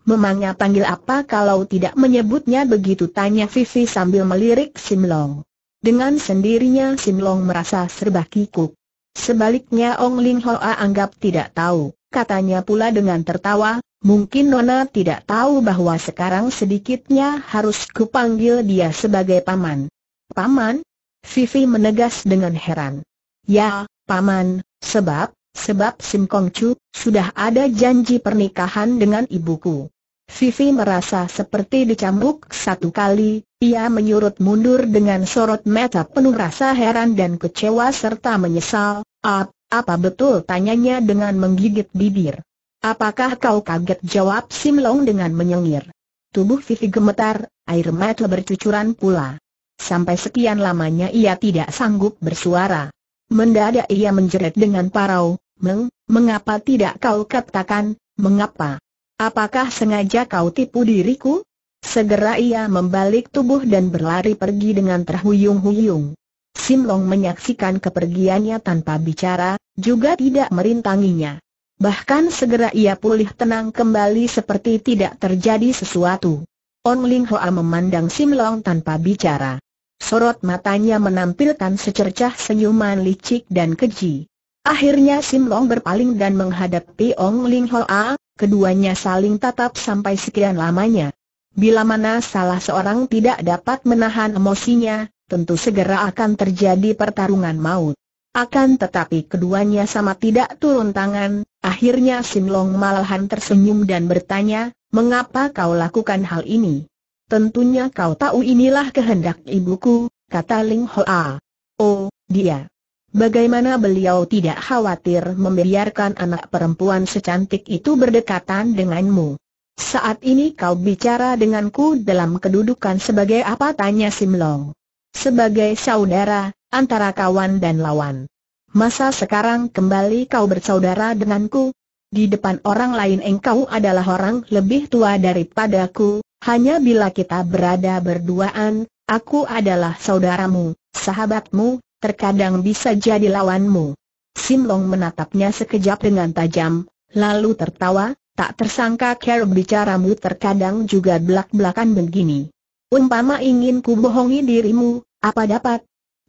Memangnya panggil apa kalau tidak menyebutnya begitu tanya Vivi sambil melirik Sim Long. Dengan sendirinya Sim Long merasa serba kikuk. Sebaliknya Ong Ling Hoa anggap tidak tahu, katanya pula dengan tertawa, mungkin Nona tidak tahu bahwa sekarang sedikitnya harus kupanggil dia sebagai paman. Paman? Vivi menegas dengan heran. Ya, paman, Sebab, sebab Sim Kong Chu, sudah ada janji pernikahan dengan ibuku. Vivi merasa seperti dicambuk satu kali, ia menyurut mundur dengan sorot mata penuh rasa heran dan kecewa serta menyesal. Ap, apa betul tanyanya dengan menggigit bibir. Apakah kau kaget jawab Sim Long dengan menyengir. Tubuh Vivi gemetar, air mata bercucuran pula. Sampai sekian lamanya ia tidak sanggup bersuara. Mendadak ia menjerit dengan parau, Meng, mengapa tidak kau katakan, mengapa? Apakah sengaja kau tipu diriku? Segera ia membalik tubuh dan berlari pergi dengan terhuyung-huyung. Sim Long menyaksikan kepergiannya tanpa bicara, juga tidak merintanginya. Bahkan segera ia pulih tenang kembali seperti tidak terjadi sesuatu. On Ling Hoa memandang Sim Long tanpa bicara. Sorot matanya menampilkan secercah senyuman licik dan keji. Akhirnya Sim Long berpaling dan menghadapi Ong Ling Ho A, keduanya saling tatap sampai sekian lamanya. Bila mana salah seorang tidak dapat menahan emosinya, tentu segera akan terjadi pertarungan maut. Akan tetapi keduanya sama tidak turun tangan, akhirnya Sim Long malahan tersenyum dan bertanya, mengapa kau lakukan hal ini? Tentunya kau tahu inilah kehendak ibuku, kata Ling Hoa. Oh, dia. Bagaimana beliau tidak khawatir membiarkan anak perempuan secantik itu berdekatan denganmu? Saat ini kau bicara denganku dalam kedudukan sebagai apa tanya Sim Long. Sebagai saudara, antara kawan dan lawan. Masa sekarang kembali kau bersaudara denganku? Di depan orang lain engkau adalah orang lebih tua daripadaku, hanya bila kita berada berduaan, aku adalah saudaramu, sahabatmu, terkadang bisa jadi lawanmu. Sim Long menatapnya sekejap dengan tajam, lalu tertawa, tak tersangka care bicaramu terkadang juga belak-belakan begini. Umpama ingin ku bohongi dirimu, apa dapat?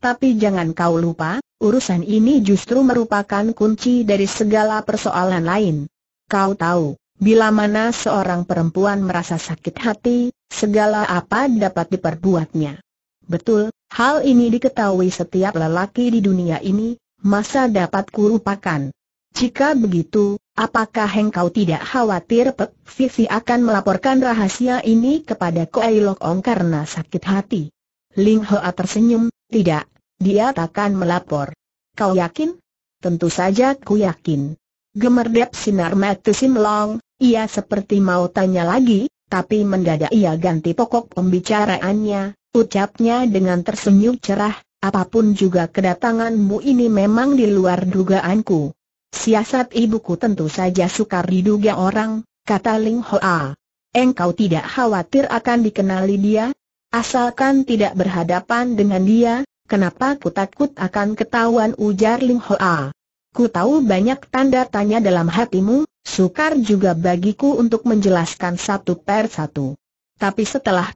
Tapi jangan kau lupa, urusan ini justru merupakan kunci dari segala persoalan lain. Kau tahu, Bila mana seorang perempuan merasa sakit hati, segala apa dapat diperbuatnya. Betul, hal ini diketahui setiap lelaki di dunia ini, masa dapat pakan. Jika begitu, apakah engkau tidak khawatir Pek Vivi akan melaporkan rahasia ini kepada Koei Lok Ong karena sakit hati? Ling Hoa tersenyum, tidak, dia takkan melapor. Kau yakin? Tentu saja ku yakin. Gemerdep sinar mata Long, ia seperti mau tanya lagi, tapi mendadak ia ganti pokok pembicaraannya, ucapnya dengan tersenyum cerah, apapun juga kedatanganmu ini memang di luar dugaanku. Siasat ibuku tentu saja sukar diduga orang, kata Ling Hoa. Engkau tidak khawatir akan dikenali dia? Asalkan tidak berhadapan dengan dia, Kenapa ku takut akan ketahuan ujar Ling Hoa? Ku tahu banyak tanda tanya dalam hatimu, Sukar juga bagiku untuk menjelaskan satu per satu. Tapi setelah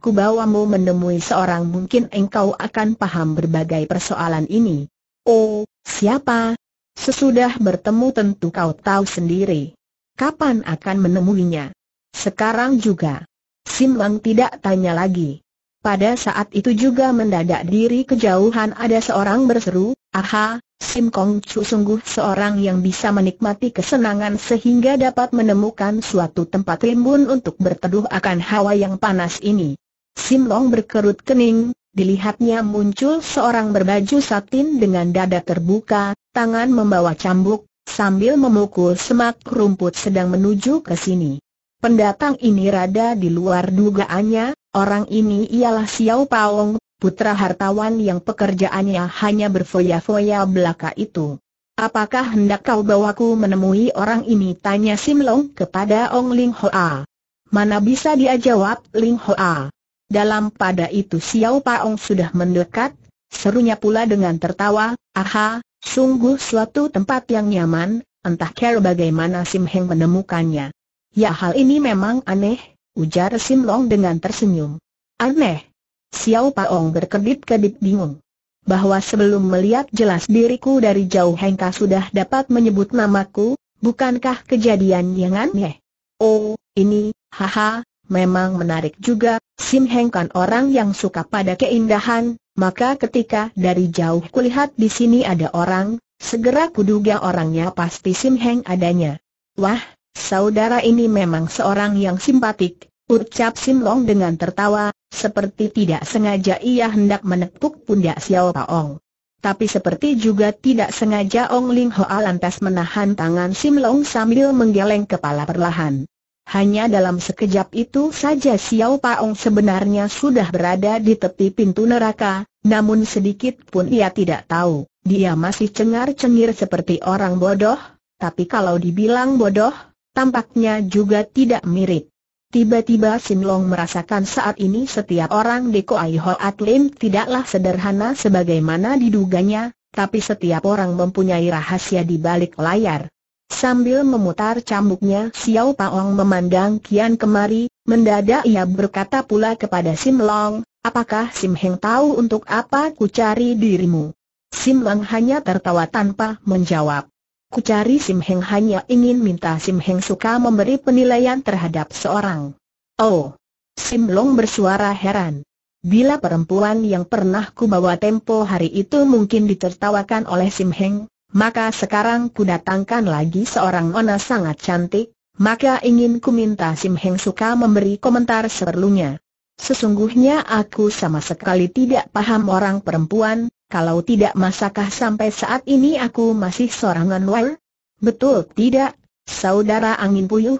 mu menemui seorang mungkin engkau akan paham berbagai persoalan ini. Oh, siapa? Sesudah bertemu tentu kau tahu sendiri. Kapan akan menemuinya? Sekarang juga. Sim Lang tidak tanya lagi. Pada saat itu juga mendadak diri kejauhan ada seorang berseru, Aha, Sim Kong Chu sungguh seorang yang bisa menikmati kesenangan sehingga dapat menemukan suatu tempat rimbun untuk berteduh akan hawa yang panas ini. Sim Long berkerut kening, dilihatnya muncul seorang berbaju satin dengan dada terbuka, tangan membawa cambuk, sambil memukul semak rumput sedang menuju ke sini. Pendatang ini rada di luar dugaannya, orang ini ialah Xiao Paong, putra hartawan yang pekerjaannya hanya berfoya-foya belaka itu. Apakah hendak kau bawaku menemui orang ini? Tanya Sim Long kepada Ong Ling Hoa. Mana bisa dia jawab Ling Hoa. Dalam pada itu Xiao Pa Ong sudah mendekat, serunya pula dengan tertawa, aha, sungguh suatu tempat yang nyaman, entah care bagaimana Sim Heng menemukannya. Ya hal ini memang aneh, ujar Sim Long dengan tersenyum. Aneh, Xiao Paong berkedip-kedip bingung. Bahwa sebelum melihat jelas diriku dari jauh Hengka sudah dapat menyebut namaku, bukankah kejadian yang aneh? Oh, ini, haha, memang menarik juga, Sim Heng kan orang yang suka pada keindahan, maka ketika dari jauh kulihat di sini ada orang, segera kuduga orangnya pasti Sim Heng adanya. Wah, saudara ini memang seorang yang simpatik, Ucap Sim Long dengan tertawa, seperti tidak sengaja ia hendak menepuk pundak Xiao Paong. Tapi seperti juga tidak sengaja Ong Ling Hoa lantas menahan tangan Sim Long sambil menggeleng kepala perlahan. Hanya dalam sekejap itu saja Xiao Paong sebenarnya sudah berada di tepi pintu neraka, namun sedikit pun ia tidak tahu. Dia masih cengar-cengir seperti orang bodoh, tapi kalau dibilang bodoh, tampaknya juga tidak mirip. Tiba-tiba Sim Long merasakan saat ini setiap orang di Koai At Lim tidaklah sederhana sebagaimana diduganya, tapi setiap orang mempunyai rahasia di balik layar. Sambil memutar cambuknya, Xiao Paong memandang kian kemari, mendadak ia berkata pula kepada Sim Long, apakah Sim Heng tahu untuk apa ku cari dirimu? Sim Long hanya tertawa tanpa menjawab. Ku cari Sim Heng hanya ingin minta Sim Heng suka memberi penilaian terhadap seorang. Oh! Sim Long bersuara heran. Bila perempuan yang pernah ku bawa tempo hari itu mungkin ditertawakan oleh Sim Heng, maka sekarang ku datangkan lagi seorang ona sangat cantik, maka ingin ku minta Sim Heng suka memberi komentar seperlunya. Sesungguhnya aku sama sekali tidak paham orang perempuan, kalau tidak masakah sampai saat ini aku masih seorang Anwar? Betul tidak, saudara angin puyuh?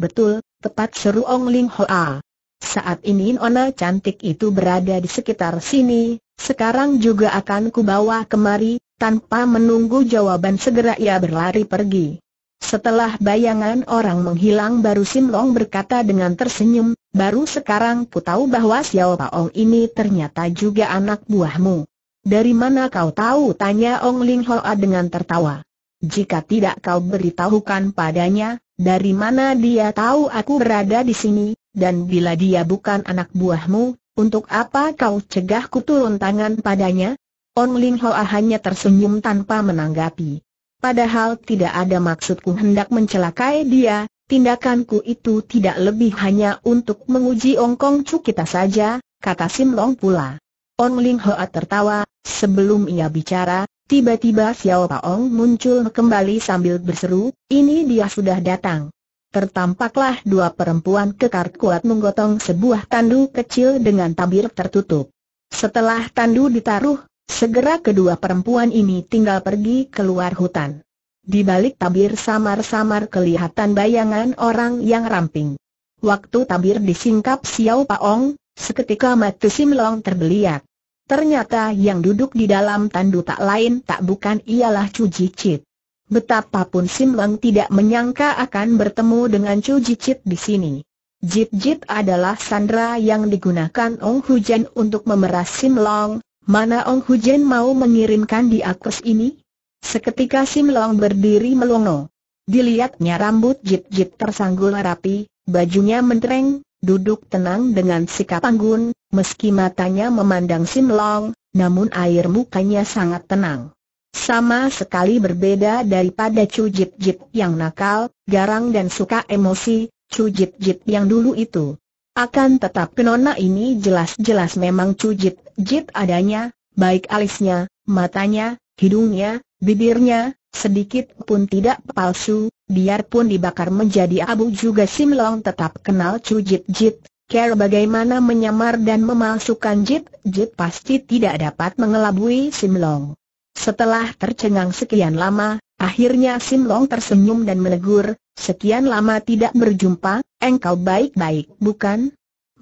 Betul, tepat seru Ong Ling Hoa. Saat ini Nona cantik itu berada di sekitar sini, sekarang juga akan kubawa kemari, tanpa menunggu jawaban segera ia berlari pergi. Setelah bayangan orang menghilang baru sim long berkata dengan tersenyum, Baru sekarang ku tahu bahwa Xiao Paong ini ternyata juga anak buahmu. Dari mana kau tahu? Tanya Ong Ling Hoa dengan tertawa. Jika tidak kau beritahukan padanya, dari mana dia tahu aku berada di sini, dan bila dia bukan anak buahmu, untuk apa kau cegah ku turun tangan padanya? Ong Ling Hoa hanya tersenyum tanpa menanggapi. Padahal tidak ada maksudku hendak mencelakai dia, Tindakanku itu tidak lebih hanya untuk menguji Ongkong Chu kita saja, kata Sim Long pula. Ong Ling Hoa tertawa, sebelum ia bicara, tiba-tiba Xiao Paong muncul kembali sambil berseru, ini dia sudah datang. Tertampaklah dua perempuan kekar kuat menggotong sebuah tandu kecil dengan tabir tertutup. Setelah tandu ditaruh, segera kedua perempuan ini tinggal pergi keluar hutan. Di balik tabir samar-samar kelihatan bayangan orang yang ramping. Waktu tabir disingkap Xiao Paong, seketika mata Sim Long terbeliak. Ternyata yang duduk di dalam tandu tak lain tak bukan ialah Chu Jicit. Betapapun Sim Long tidak menyangka akan bertemu dengan Chu Jicit di sini. Jit-jit adalah Sandra yang digunakan Ong Hujan untuk memeras Sim Long. mana Ong Hujan mau mengirimkan di akus ini? Seketika Sim Long berdiri melongo. Dilihatnya rambut jit-jit tersanggul rapi, bajunya mentereng, duduk tenang dengan sikap anggun, meski matanya memandang Sim Long, namun air mukanya sangat tenang. Sama sekali berbeda daripada cujit-jit yang nakal, garang dan suka emosi, cujit-jit yang dulu itu. Akan tetap kenona ini jelas-jelas memang cujit-jit adanya, baik alisnya, matanya, hidungnya, Bibirnya, sedikit pun tidak palsu, biarpun dibakar menjadi abu juga Sim Long tetap kenal Chu Jit Jit, Care bagaimana menyamar dan memalsukan Jit Jit pasti tidak dapat mengelabui Sim Long. Setelah tercengang sekian lama, akhirnya Sim Long tersenyum dan menegur, sekian lama tidak berjumpa, engkau baik-baik bukan?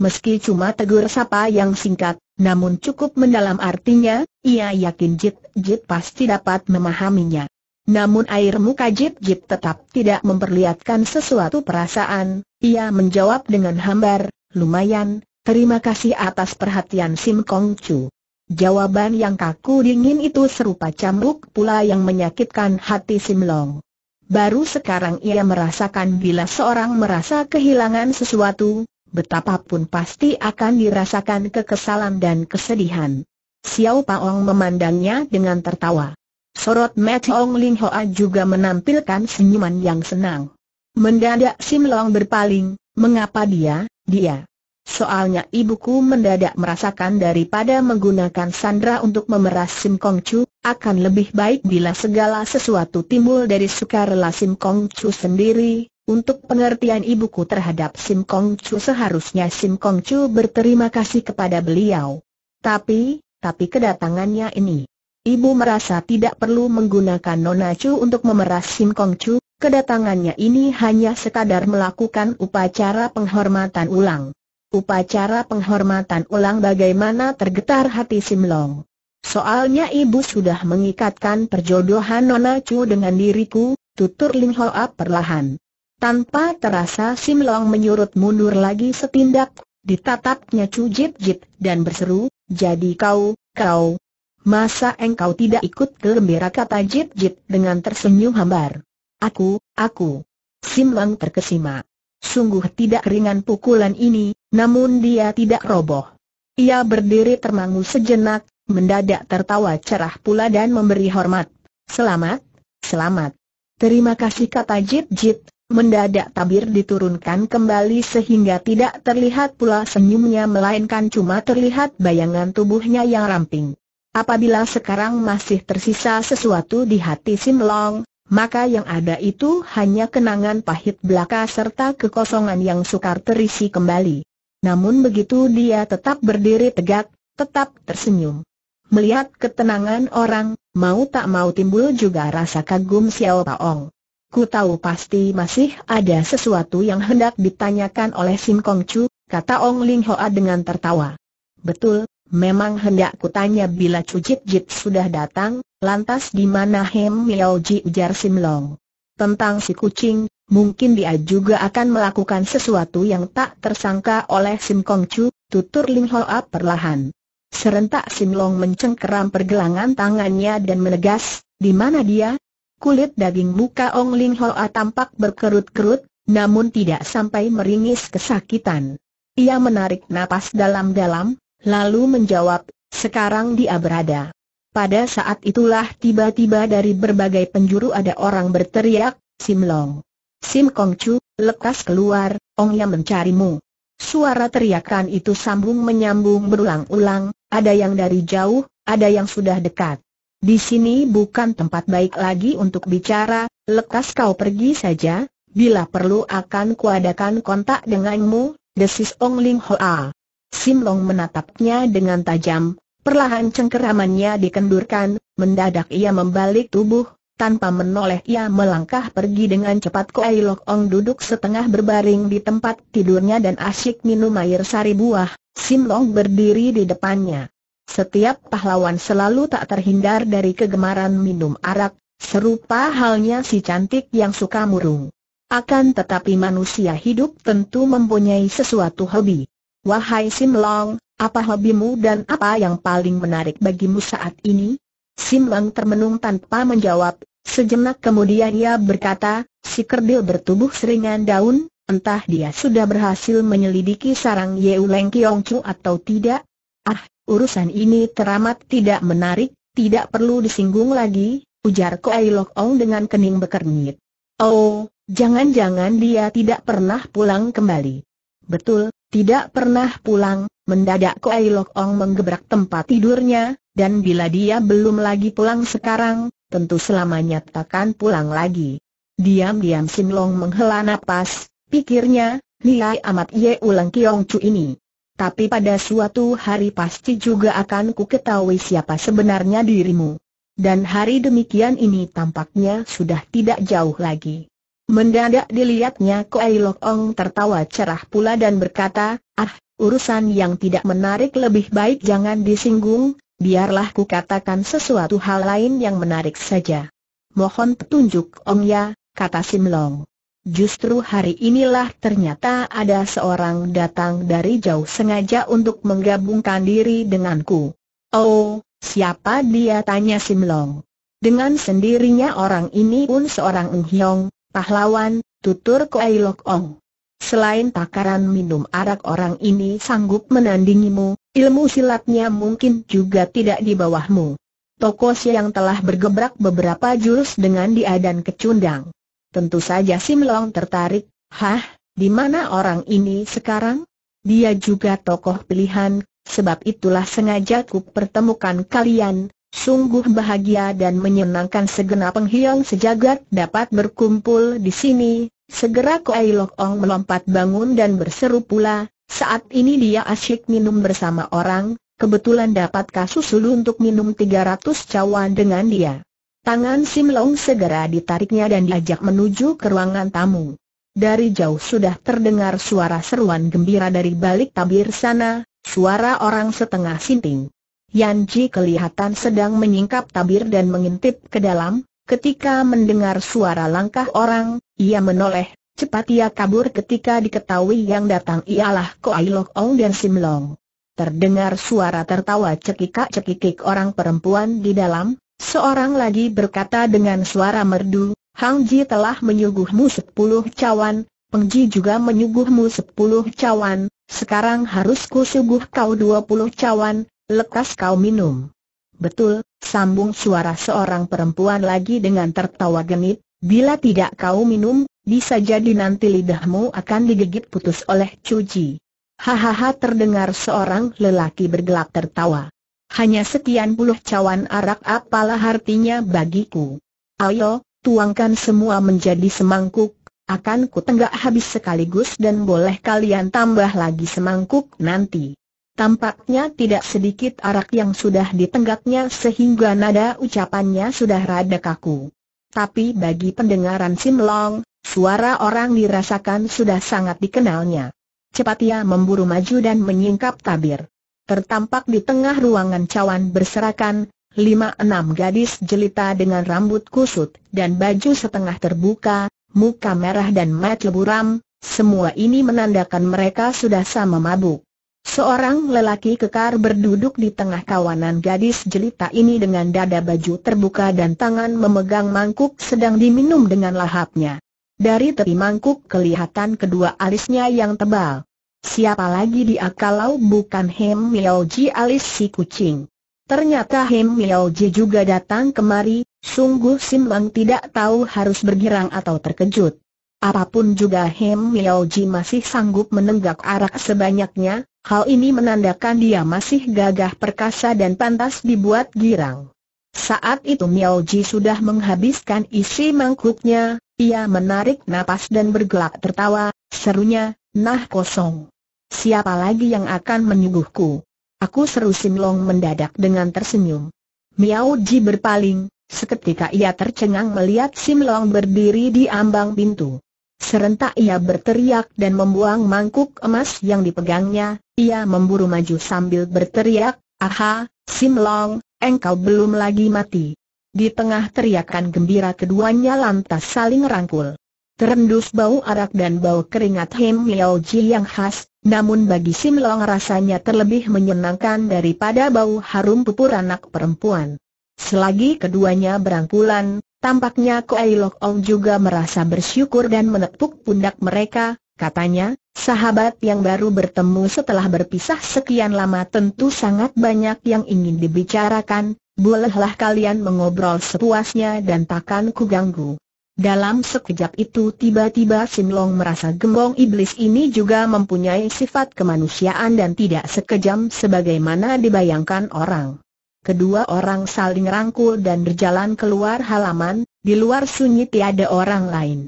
Meski cuma tegur sapa yang singkat, namun cukup mendalam artinya, ia yakin Jit Jit pasti dapat memahaminya. Namun air muka Jit Jit tetap tidak memperlihatkan sesuatu perasaan, ia menjawab dengan hambar, lumayan, terima kasih atas perhatian Sim Kong Chu. Jawaban yang kaku dingin itu serupa cambuk pula yang menyakitkan hati Sim Long. Baru sekarang ia merasakan bila seorang merasa kehilangan sesuatu, betapapun pasti akan dirasakan kekesalan dan kesedihan. Xiao Paong memandangnya dengan tertawa. Sorot Mat Ong Ling Hoa juga menampilkan senyuman yang senang. Mendadak Sim Long berpaling, mengapa dia, dia? Soalnya ibuku mendadak merasakan daripada menggunakan sandra untuk memeras Sim Kong Chu, akan lebih baik bila segala sesuatu timbul dari sukarela Sim Kong Chu sendiri, untuk pengertian ibuku terhadap Sim Kong Chu seharusnya Sim Kong Chu berterima kasih kepada beliau. Tapi, tapi kedatangannya ini. Ibu merasa tidak perlu menggunakan Nona Chu untuk memeras Sim Kong Chu, kedatangannya ini hanya sekadar melakukan upacara penghormatan ulang. Upacara penghormatan ulang bagaimana tergetar hati Sim Long. Soalnya ibu sudah mengikatkan perjodohan Nona Chu dengan diriku, tutur Ling Hoa perlahan. Tanpa terasa Sim Long menyurut mundur lagi setindak, ditatapnya Jip Jip dan berseru, jadi kau, kau. Masa engkau tidak ikut gembira kata Jip Jip dengan tersenyum hambar. Aku, aku. Sim Long terkesima. Sungguh tidak ringan pukulan ini, namun dia tidak roboh. Ia berdiri termangu sejenak, mendadak tertawa cerah pula dan memberi hormat. Selamat, selamat. Terima kasih kata Jip Jip, Mendadak tabir diturunkan kembali sehingga tidak terlihat pula senyumnya melainkan cuma terlihat bayangan tubuhnya yang ramping. Apabila sekarang masih tersisa sesuatu di hati Sim Long, maka yang ada itu hanya kenangan pahit belaka serta kekosongan yang sukar terisi kembali. Namun begitu dia tetap berdiri tegak, tetap tersenyum. Melihat ketenangan orang, mau tak mau timbul juga rasa kagum Xiao Paong. Ku tahu pasti masih ada sesuatu yang hendak ditanyakan oleh Sim Kong Chu, kata Ong Ling Hoa dengan tertawa. Betul, memang hendak kutanya bila Chu Jit Jit sudah datang, lantas di mana Hem Miao Ji ujar Sim Long. Tentang si kucing, mungkin dia juga akan melakukan sesuatu yang tak tersangka oleh Sim Kong Chu, tutur Ling Hoa perlahan. Serentak Sim Long mencengkeram pergelangan tangannya dan menegas, di mana dia, Kulit daging muka Ong Ling Hoa tampak berkerut-kerut, namun tidak sampai meringis kesakitan. Ia menarik napas dalam-dalam, lalu menjawab, sekarang dia berada. Pada saat itulah tiba-tiba dari berbagai penjuru ada orang berteriak, "Sim Long, Sim Kong Chu, lekas keluar, Ong yang mencarimu. Suara teriakan itu sambung menyambung berulang-ulang, ada yang dari jauh, ada yang sudah dekat. Di sini bukan tempat baik lagi untuk bicara, lekas kau pergi saja, bila perlu akan kuadakan kontak denganmu, desis Ong Ling Hoa. Sim Long menatapnya dengan tajam, perlahan cengkeramannya dikendurkan, mendadak ia membalik tubuh, tanpa menoleh ia melangkah pergi dengan cepat ke Lok Ong duduk setengah berbaring di tempat tidurnya dan asyik minum air sari buah, Sim Long berdiri di depannya. Setiap pahlawan selalu tak terhindar dari kegemaran minum arak, serupa halnya si cantik yang suka murung. Akan tetapi manusia hidup tentu mempunyai sesuatu hobi. Wahai Sim Simlong, apa hobimu dan apa yang paling menarik bagimu saat ini? Sim Simlong termenung tanpa menjawab, sejenak kemudian ia berkata, si kerdil bertubuh seringan daun, entah dia sudah berhasil menyelidiki sarang Yeu Leng Kiong Chu atau tidak, Ah, urusan ini teramat tidak menarik, tidak perlu disinggung lagi, ujar Koai Lok Ong dengan kening bekernyit. Oh, jangan-jangan dia tidak pernah pulang kembali. Betul, tidak pernah pulang, mendadak Koai Lok Ong menggebrak tempat tidurnya, dan bila dia belum lagi pulang sekarang, tentu selamanya takkan pulang lagi. Diam-diam Sin Long menghela napas, pikirnya, nilai amat Ye Ulang Kiong Chu ini. Tapi pada suatu hari pasti juga akan ku ketahui siapa sebenarnya dirimu. Dan hari demikian ini tampaknya sudah tidak jauh lagi. Mendadak dilihatnya Koai Lok Ong tertawa cerah pula dan berkata, Ah, urusan yang tidak menarik lebih baik jangan disinggung, biarlah ku katakan sesuatu hal lain yang menarik saja. Mohon petunjuk Ong ya, kata Sim Long. Justru hari inilah ternyata ada seorang datang dari jauh sengaja untuk menggabungkan diri denganku. Oh, siapa dia tanya Simlong. Dengan sendirinya orang ini pun seorang Enghyong, pahlawan, tutur Koai Lok Ong. Selain takaran minum arak orang ini sanggup menandingimu, ilmu silatnya mungkin juga tidak di bawahmu. Tokos yang telah bergebrak beberapa jurus dengan dia dan kecundang. Tentu saja Simlong tertarik, hah, di mana orang ini sekarang? Dia juga tokoh pilihan, sebab itulah sengaja ku pertemukan kalian, Sungguh bahagia dan menyenangkan segenap penghilang sejagat dapat berkumpul di sini. Segera Kuai Lok Ong melompat bangun dan berseru pula, saat ini dia asyik minum bersama orang, kebetulan dapat kasus untuk minum 300 cawan dengan dia. Tangan Sim Long segera ditariknya dan diajak menuju ke ruangan tamu. Dari jauh sudah terdengar suara seruan gembira dari balik tabir sana, suara orang setengah sinting. Yan Ji kelihatan sedang menyingkap tabir dan mengintip ke dalam, ketika mendengar suara langkah orang, ia menoleh, cepat ia kabur ketika diketahui yang datang ialah Koai Lok Ong dan Sim Long. Terdengar suara tertawa cekikak-cekikik orang perempuan di dalam, Seorang lagi berkata dengan suara merdu, Hang Ji telah menyuguhmu sepuluh cawan, Peng Ji juga menyuguhmu sepuluh cawan, sekarang harus suguh kau dua puluh cawan, lekas kau minum. Betul, sambung suara seorang perempuan lagi dengan tertawa genit, bila tidak kau minum, bisa jadi nanti lidahmu akan digigit putus oleh cuci. Hahaha terdengar seorang lelaki bergelak tertawa. Hanya sekian puluh cawan arak apalah artinya bagiku. Ayo, tuangkan semua menjadi semangkuk, akan ku tenggak habis sekaligus dan boleh kalian tambah lagi semangkuk nanti. Tampaknya tidak sedikit arak yang sudah ditenggaknya sehingga nada ucapannya sudah rada kaku. Tapi bagi pendengaran Sim Long, suara orang dirasakan sudah sangat dikenalnya. Cepat ia memburu maju dan menyingkap tabir tertampak di tengah ruangan cawan berserakan, lima enam gadis jelita dengan rambut kusut dan baju setengah terbuka, muka merah dan mat leburam, semua ini menandakan mereka sudah sama mabuk. Seorang lelaki kekar berduduk di tengah kawanan gadis jelita ini dengan dada baju terbuka dan tangan memegang mangkuk sedang diminum dengan lahapnya. Dari tepi mangkuk kelihatan kedua alisnya yang tebal. Siapa lagi dia kalau bukan Hem Miaoji alis si kucing? Ternyata Hem Miaoji juga datang kemari, sungguh simlang tidak tahu harus bergirang atau terkejut. Apapun juga Hem Miaoji masih sanggup menenggak arak sebanyaknya, hal ini menandakan dia masih gagah perkasa dan pantas dibuat girang. Saat itu Miaoji sudah menghabiskan isi mangkuknya, ia menarik napas dan bergelak tertawa, Serunya, nah kosong. Siapa lagi yang akan menyuguhku? Aku seru Simlong mendadak dengan tersenyum. Miao Ji berpaling, seketika ia tercengang melihat Simlong berdiri di ambang pintu. Serentak ia berteriak dan membuang mangkuk emas yang dipegangnya, ia memburu maju sambil berteriak, Aha, Simlong, engkau belum lagi mati. Di tengah teriakan gembira keduanya lantas saling rangkul. Terendus bau arak dan bau keringat Hem Liao Ji yang khas, namun bagi Sim Long rasanya terlebih menyenangkan daripada bau harum pupur anak perempuan. Selagi keduanya berangkulan, tampaknya Koei Lok Ong juga merasa bersyukur dan menepuk pundak mereka, katanya, sahabat yang baru bertemu setelah berpisah sekian lama tentu sangat banyak yang ingin dibicarakan, bolehlah kalian mengobrol sepuasnya dan takkan kuganggu. Dalam sekejap itu tiba-tiba Simlong merasa gembong iblis ini juga mempunyai sifat kemanusiaan dan tidak sekejam sebagaimana dibayangkan orang. Kedua orang saling rangkul dan berjalan keluar halaman, di luar sunyi tiada orang lain.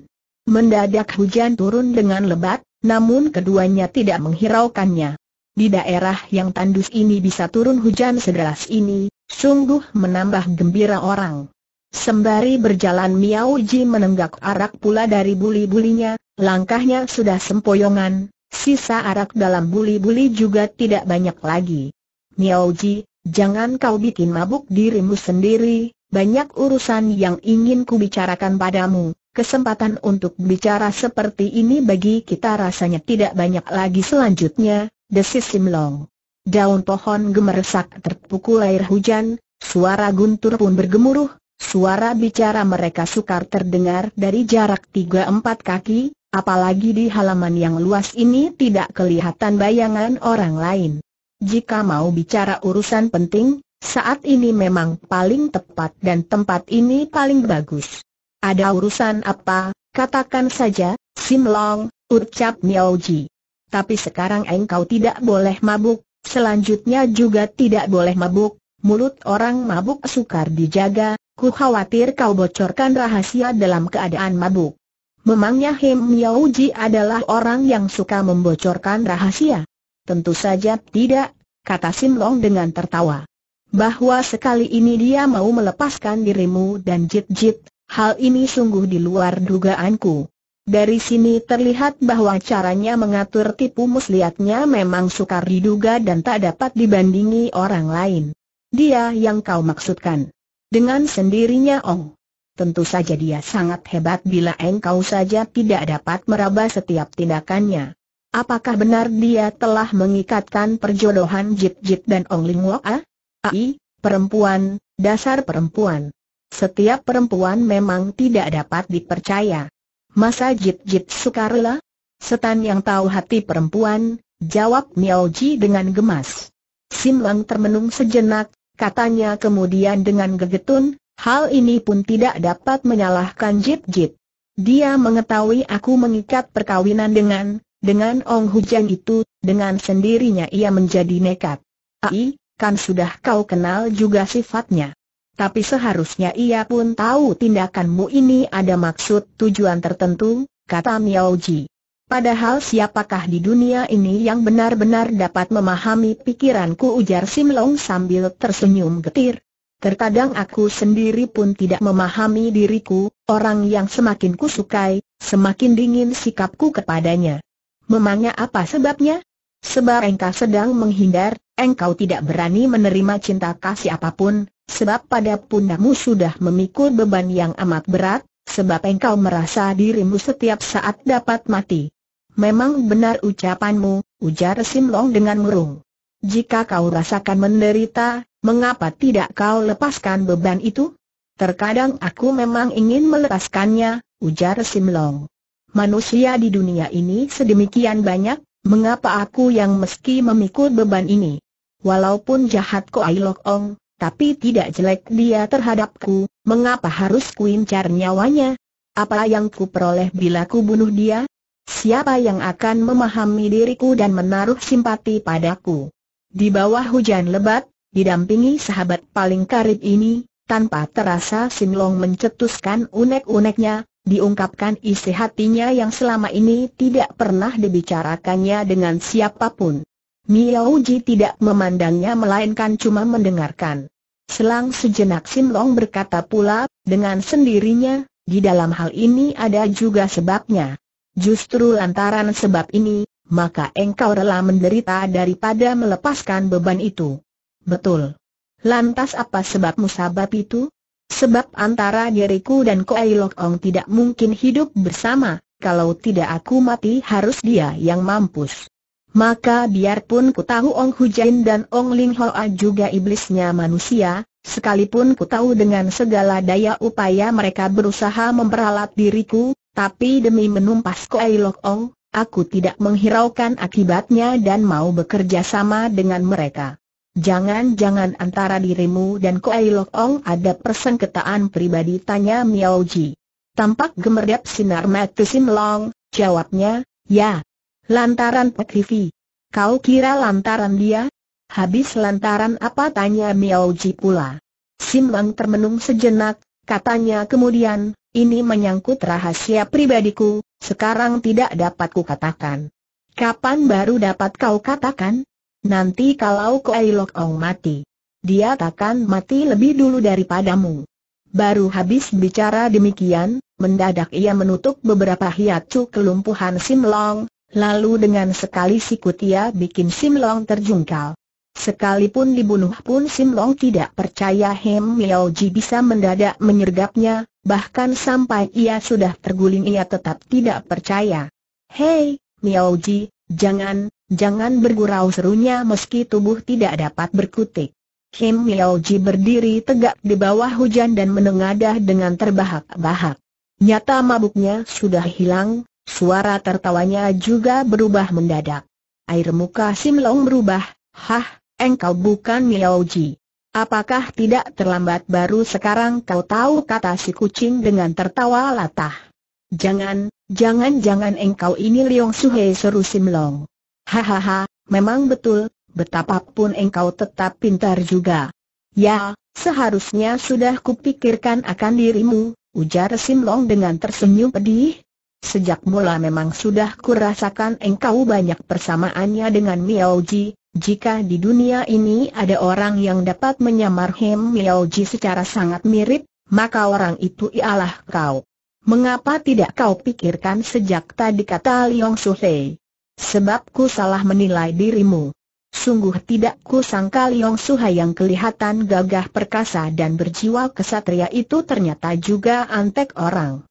Mendadak hujan turun dengan lebat, namun keduanya tidak menghiraukannya. Di daerah yang tandus ini bisa turun hujan sederas ini, sungguh menambah gembira orang. Sembari berjalan Miao Ji menenggak arak pula dari buli-bulinya, langkahnya sudah sempoyongan, sisa arak dalam buli-buli juga tidak banyak lagi. Miao Ji, jangan kau bikin mabuk dirimu sendiri, banyak urusan yang ingin kubicarakan padamu. Kesempatan untuk bicara seperti ini bagi kita rasanya tidak banyak lagi selanjutnya, desis Long. Daun pohon gemeresak terpukul air hujan, suara guntur pun bergemuruh, Suara bicara mereka sukar terdengar dari jarak 3-4 kaki, apalagi di halaman yang luas ini tidak kelihatan bayangan orang lain. Jika mau bicara urusan penting, saat ini memang paling tepat dan tempat ini paling bagus. Ada urusan apa, katakan saja, Sim Long, ucap Miao Ji. Tapi sekarang engkau tidak boleh mabuk, selanjutnya juga tidak boleh mabuk, mulut orang mabuk sukar dijaga, Ku khawatir kau bocorkan rahasia dalam keadaan mabuk. Memangnya Hem Miaoji adalah orang yang suka membocorkan rahasia? Tentu saja tidak, kata Sim Long dengan tertawa. Bahwa sekali ini dia mau melepaskan dirimu dan Jit Jit, hal ini sungguh di luar dugaanku. Dari sini terlihat bahwa caranya mengatur tipu muslihatnya memang sukar diduga dan tak dapat dibandingi orang lain. Dia yang kau maksudkan dengan sendirinya Ong. Tentu saja dia sangat hebat bila engkau saja tidak dapat meraba setiap tindakannya. Apakah benar dia telah mengikatkan perjodohan Jip Jip dan Ong Ling ah? Ai, perempuan, dasar perempuan. Setiap perempuan memang tidak dapat dipercaya. Masa Jip Jip sukarela? Setan yang tahu hati perempuan, jawab Miao Ji dengan gemas. Sim Lang termenung sejenak, katanya kemudian dengan gegetun, hal ini pun tidak dapat menyalahkan Jip-Jip. Dia mengetahui aku mengikat perkawinan dengan, dengan Ong Hujan itu, dengan sendirinya ia menjadi nekat. Ai, kan sudah kau kenal juga sifatnya. Tapi seharusnya ia pun tahu tindakanmu ini ada maksud tujuan tertentu, kata Miao Ji. Padahal siapakah di dunia ini yang benar-benar dapat memahami pikiranku ujar Sim Long sambil tersenyum getir. Terkadang aku sendiri pun tidak memahami diriku, orang yang semakin kusukai, semakin dingin sikapku kepadanya. Memangnya apa sebabnya? Sebab engkau sedang menghindar, engkau tidak berani menerima cinta kasih apapun, sebab pada pundakmu sudah memikul beban yang amat berat, sebab engkau merasa dirimu setiap saat dapat mati. Memang benar ucapanmu, ujar Sim Long dengan murung. Jika kau rasakan menderita, mengapa tidak kau lepaskan beban itu? Terkadang aku memang ingin melepaskannya, ujar Sim Long. Manusia di dunia ini sedemikian banyak, mengapa aku yang meski memikul beban ini? Walaupun jahat Koai Lok Ong, tapi tidak jelek dia terhadapku, mengapa harus kuincar nyawanya? Apa yang ku peroleh bila ku bunuh dia? Siapa yang akan memahami diriku dan menaruh simpati padaku? Di bawah hujan lebat, didampingi sahabat paling karib ini, tanpa terasa Sinlong mencetuskan unek-uneknya, diungkapkan isi hatinya yang selama ini tidak pernah dibicarakannya dengan siapapun. Miao Ji tidak memandangnya melainkan cuma mendengarkan. Selang sejenak Sinlong berkata pula, dengan sendirinya, di dalam hal ini ada juga sebabnya. Justru lantaran sebab ini, maka engkau rela menderita daripada melepaskan beban itu. Betul. Lantas apa sebab musabab itu? Sebab antara diriku dan Koei Lok tidak mungkin hidup bersama, kalau tidak aku mati harus dia yang mampus. Maka biarpun ku tahu Ong Hujain dan Ong Ling Hoa juga iblisnya manusia, sekalipun ku tahu dengan segala daya upaya mereka berusaha memperalat diriku, tapi demi menumpas Kuei Lok Ong, aku tidak menghiraukan akibatnya dan mau bekerja sama dengan mereka. Jangan-jangan antara dirimu dan Kuei Lok Ong ada persengketaan pribadi tanya Miao Ji. Tampak gemerdap sinar mata Sim Long, jawabnya, ya. Lantaran Pek Hivi. Kau kira lantaran dia? Habis lantaran apa tanya Miao Ji pula. Sim Long termenung sejenak, katanya kemudian, ini menyangkut rahasia pribadiku, sekarang tidak dapat kukatakan. Kapan baru dapat kau katakan? Nanti kalau Kuai Lok Ong mati. Dia takkan mati lebih dulu daripadamu. Baru habis bicara demikian, mendadak ia menutup beberapa hiacu kelumpuhan Sim Long, lalu dengan sekali sikut ia bikin Sim Long terjungkal. Sekalipun dibunuh pun Sim Long tidak percaya Hem Miao Ji bisa mendadak menyergapnya, bahkan sampai ia sudah terguling ia tetap tidak percaya. Hei, Miao Ji, jangan, jangan bergurau serunya meski tubuh tidak dapat berkutik. Hem Miao Ji berdiri tegak di bawah hujan dan menengadah dengan terbahak-bahak. Nyata mabuknya sudah hilang, suara tertawanya juga berubah mendadak. Air muka Sim Long berubah, hah, engkau bukan Miaoji. Apakah tidak terlambat baru sekarang kau tahu kata si kucing dengan tertawa latah. Jangan, jangan-jangan engkau ini Liong Suhe seru Simlong. Hahaha, memang betul, betapapun engkau tetap pintar juga. Ya, seharusnya sudah kupikirkan akan dirimu, ujar Simlong dengan tersenyum pedih, Sejak mula memang sudah kurasakan engkau banyak persamaannya dengan Miao Ji, jika di dunia ini ada orang yang dapat menyamar Hem Miao Ji secara sangat mirip, maka orang itu ialah kau. Mengapa tidak kau pikirkan sejak tadi kata Liong Suhei? Sebab ku salah menilai dirimu. Sungguh tidak ku sangka Liong Suhei yang kelihatan gagah perkasa dan berjiwa kesatria itu ternyata juga antek orang.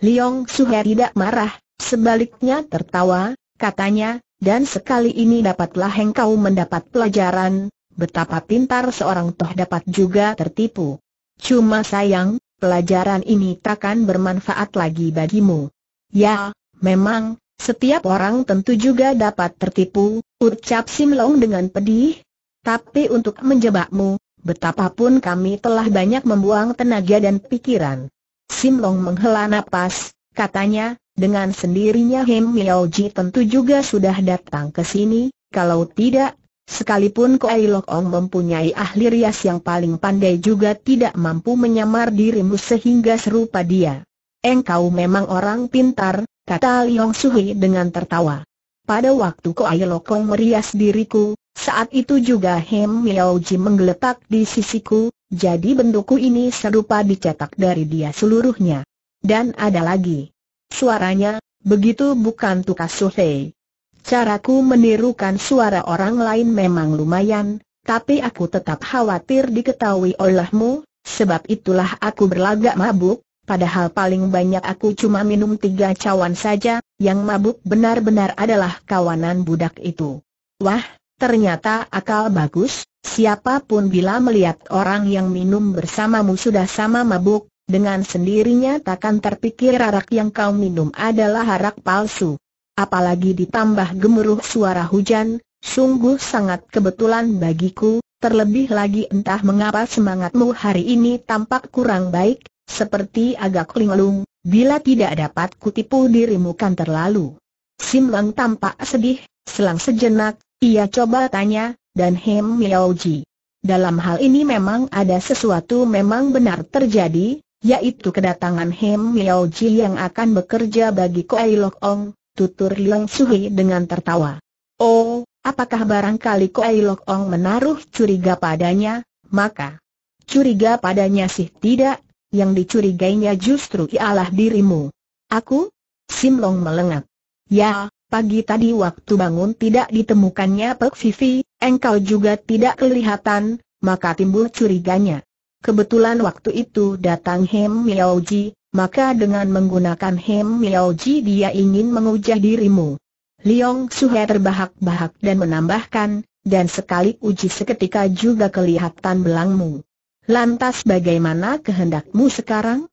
Liong Suhe tidak marah, sebaliknya tertawa, katanya, dan sekali ini dapatlah engkau mendapat pelajaran, betapa pintar seorang toh dapat juga tertipu. Cuma sayang, pelajaran ini takkan bermanfaat lagi bagimu. Ya, memang, setiap orang tentu juga dapat tertipu, ucap Simlong dengan pedih. Tapi untuk menjebakmu, betapapun kami telah banyak membuang tenaga dan pikiran. Sim Long menghela nafas, katanya, dengan sendirinya Hem Miaoji tentu juga sudah datang ke sini, kalau tidak, sekalipun Ko Lok Ong mempunyai ahli rias yang paling pandai juga tidak mampu menyamar dirimu sehingga serupa dia. Engkau memang orang pintar, kata Liong Suhi dengan tertawa. Pada waktu Ko Lok Ong merias diriku, saat itu juga Hem Miaoji menggeletak di sisiku, jadi bentukku ini serupa dicetak dari dia seluruhnya. Dan ada lagi. Suaranya, begitu bukan tukas suhei. Caraku menirukan suara orang lain memang lumayan, tapi aku tetap khawatir diketahui olehmu, sebab itulah aku berlagak mabuk, padahal paling banyak aku cuma minum tiga cawan saja, yang mabuk benar-benar adalah kawanan budak itu. Wah, ternyata akal bagus, Siapapun bila melihat orang yang minum bersamamu sudah sama mabuk, dengan sendirinya takkan terpikir arak yang kau minum adalah arak palsu. Apalagi ditambah gemuruh suara hujan, sungguh sangat kebetulan bagiku, terlebih lagi entah mengapa semangatmu hari ini tampak kurang baik, seperti agak linglung, bila tidak dapat kutipu dirimu kan terlalu. Simlang tampak sedih, selang sejenak, ia coba tanya, dan Hem Miaoji. Dalam hal ini memang ada sesuatu memang benar terjadi, yaitu kedatangan Hem Miaoji yang akan bekerja bagi Koei Lok Ong, tutur Liang Suhi dengan tertawa. Oh, apakah barangkali Koei Lok Ong menaruh curiga padanya, maka curiga padanya sih tidak, yang dicurigainya justru ialah dirimu. Aku? Sim Long melengat. Ya, Pagi tadi waktu bangun tidak ditemukannya Pek Vivi, engkau juga tidak kelihatan, maka timbul curiganya. Kebetulan waktu itu datang Hem Miaoji, maka dengan menggunakan Hem Miaoji dia ingin mengujah dirimu. Liong Suhe terbahak-bahak dan menambahkan, dan sekali uji seketika juga kelihatan belangmu. Lantas bagaimana kehendakmu sekarang?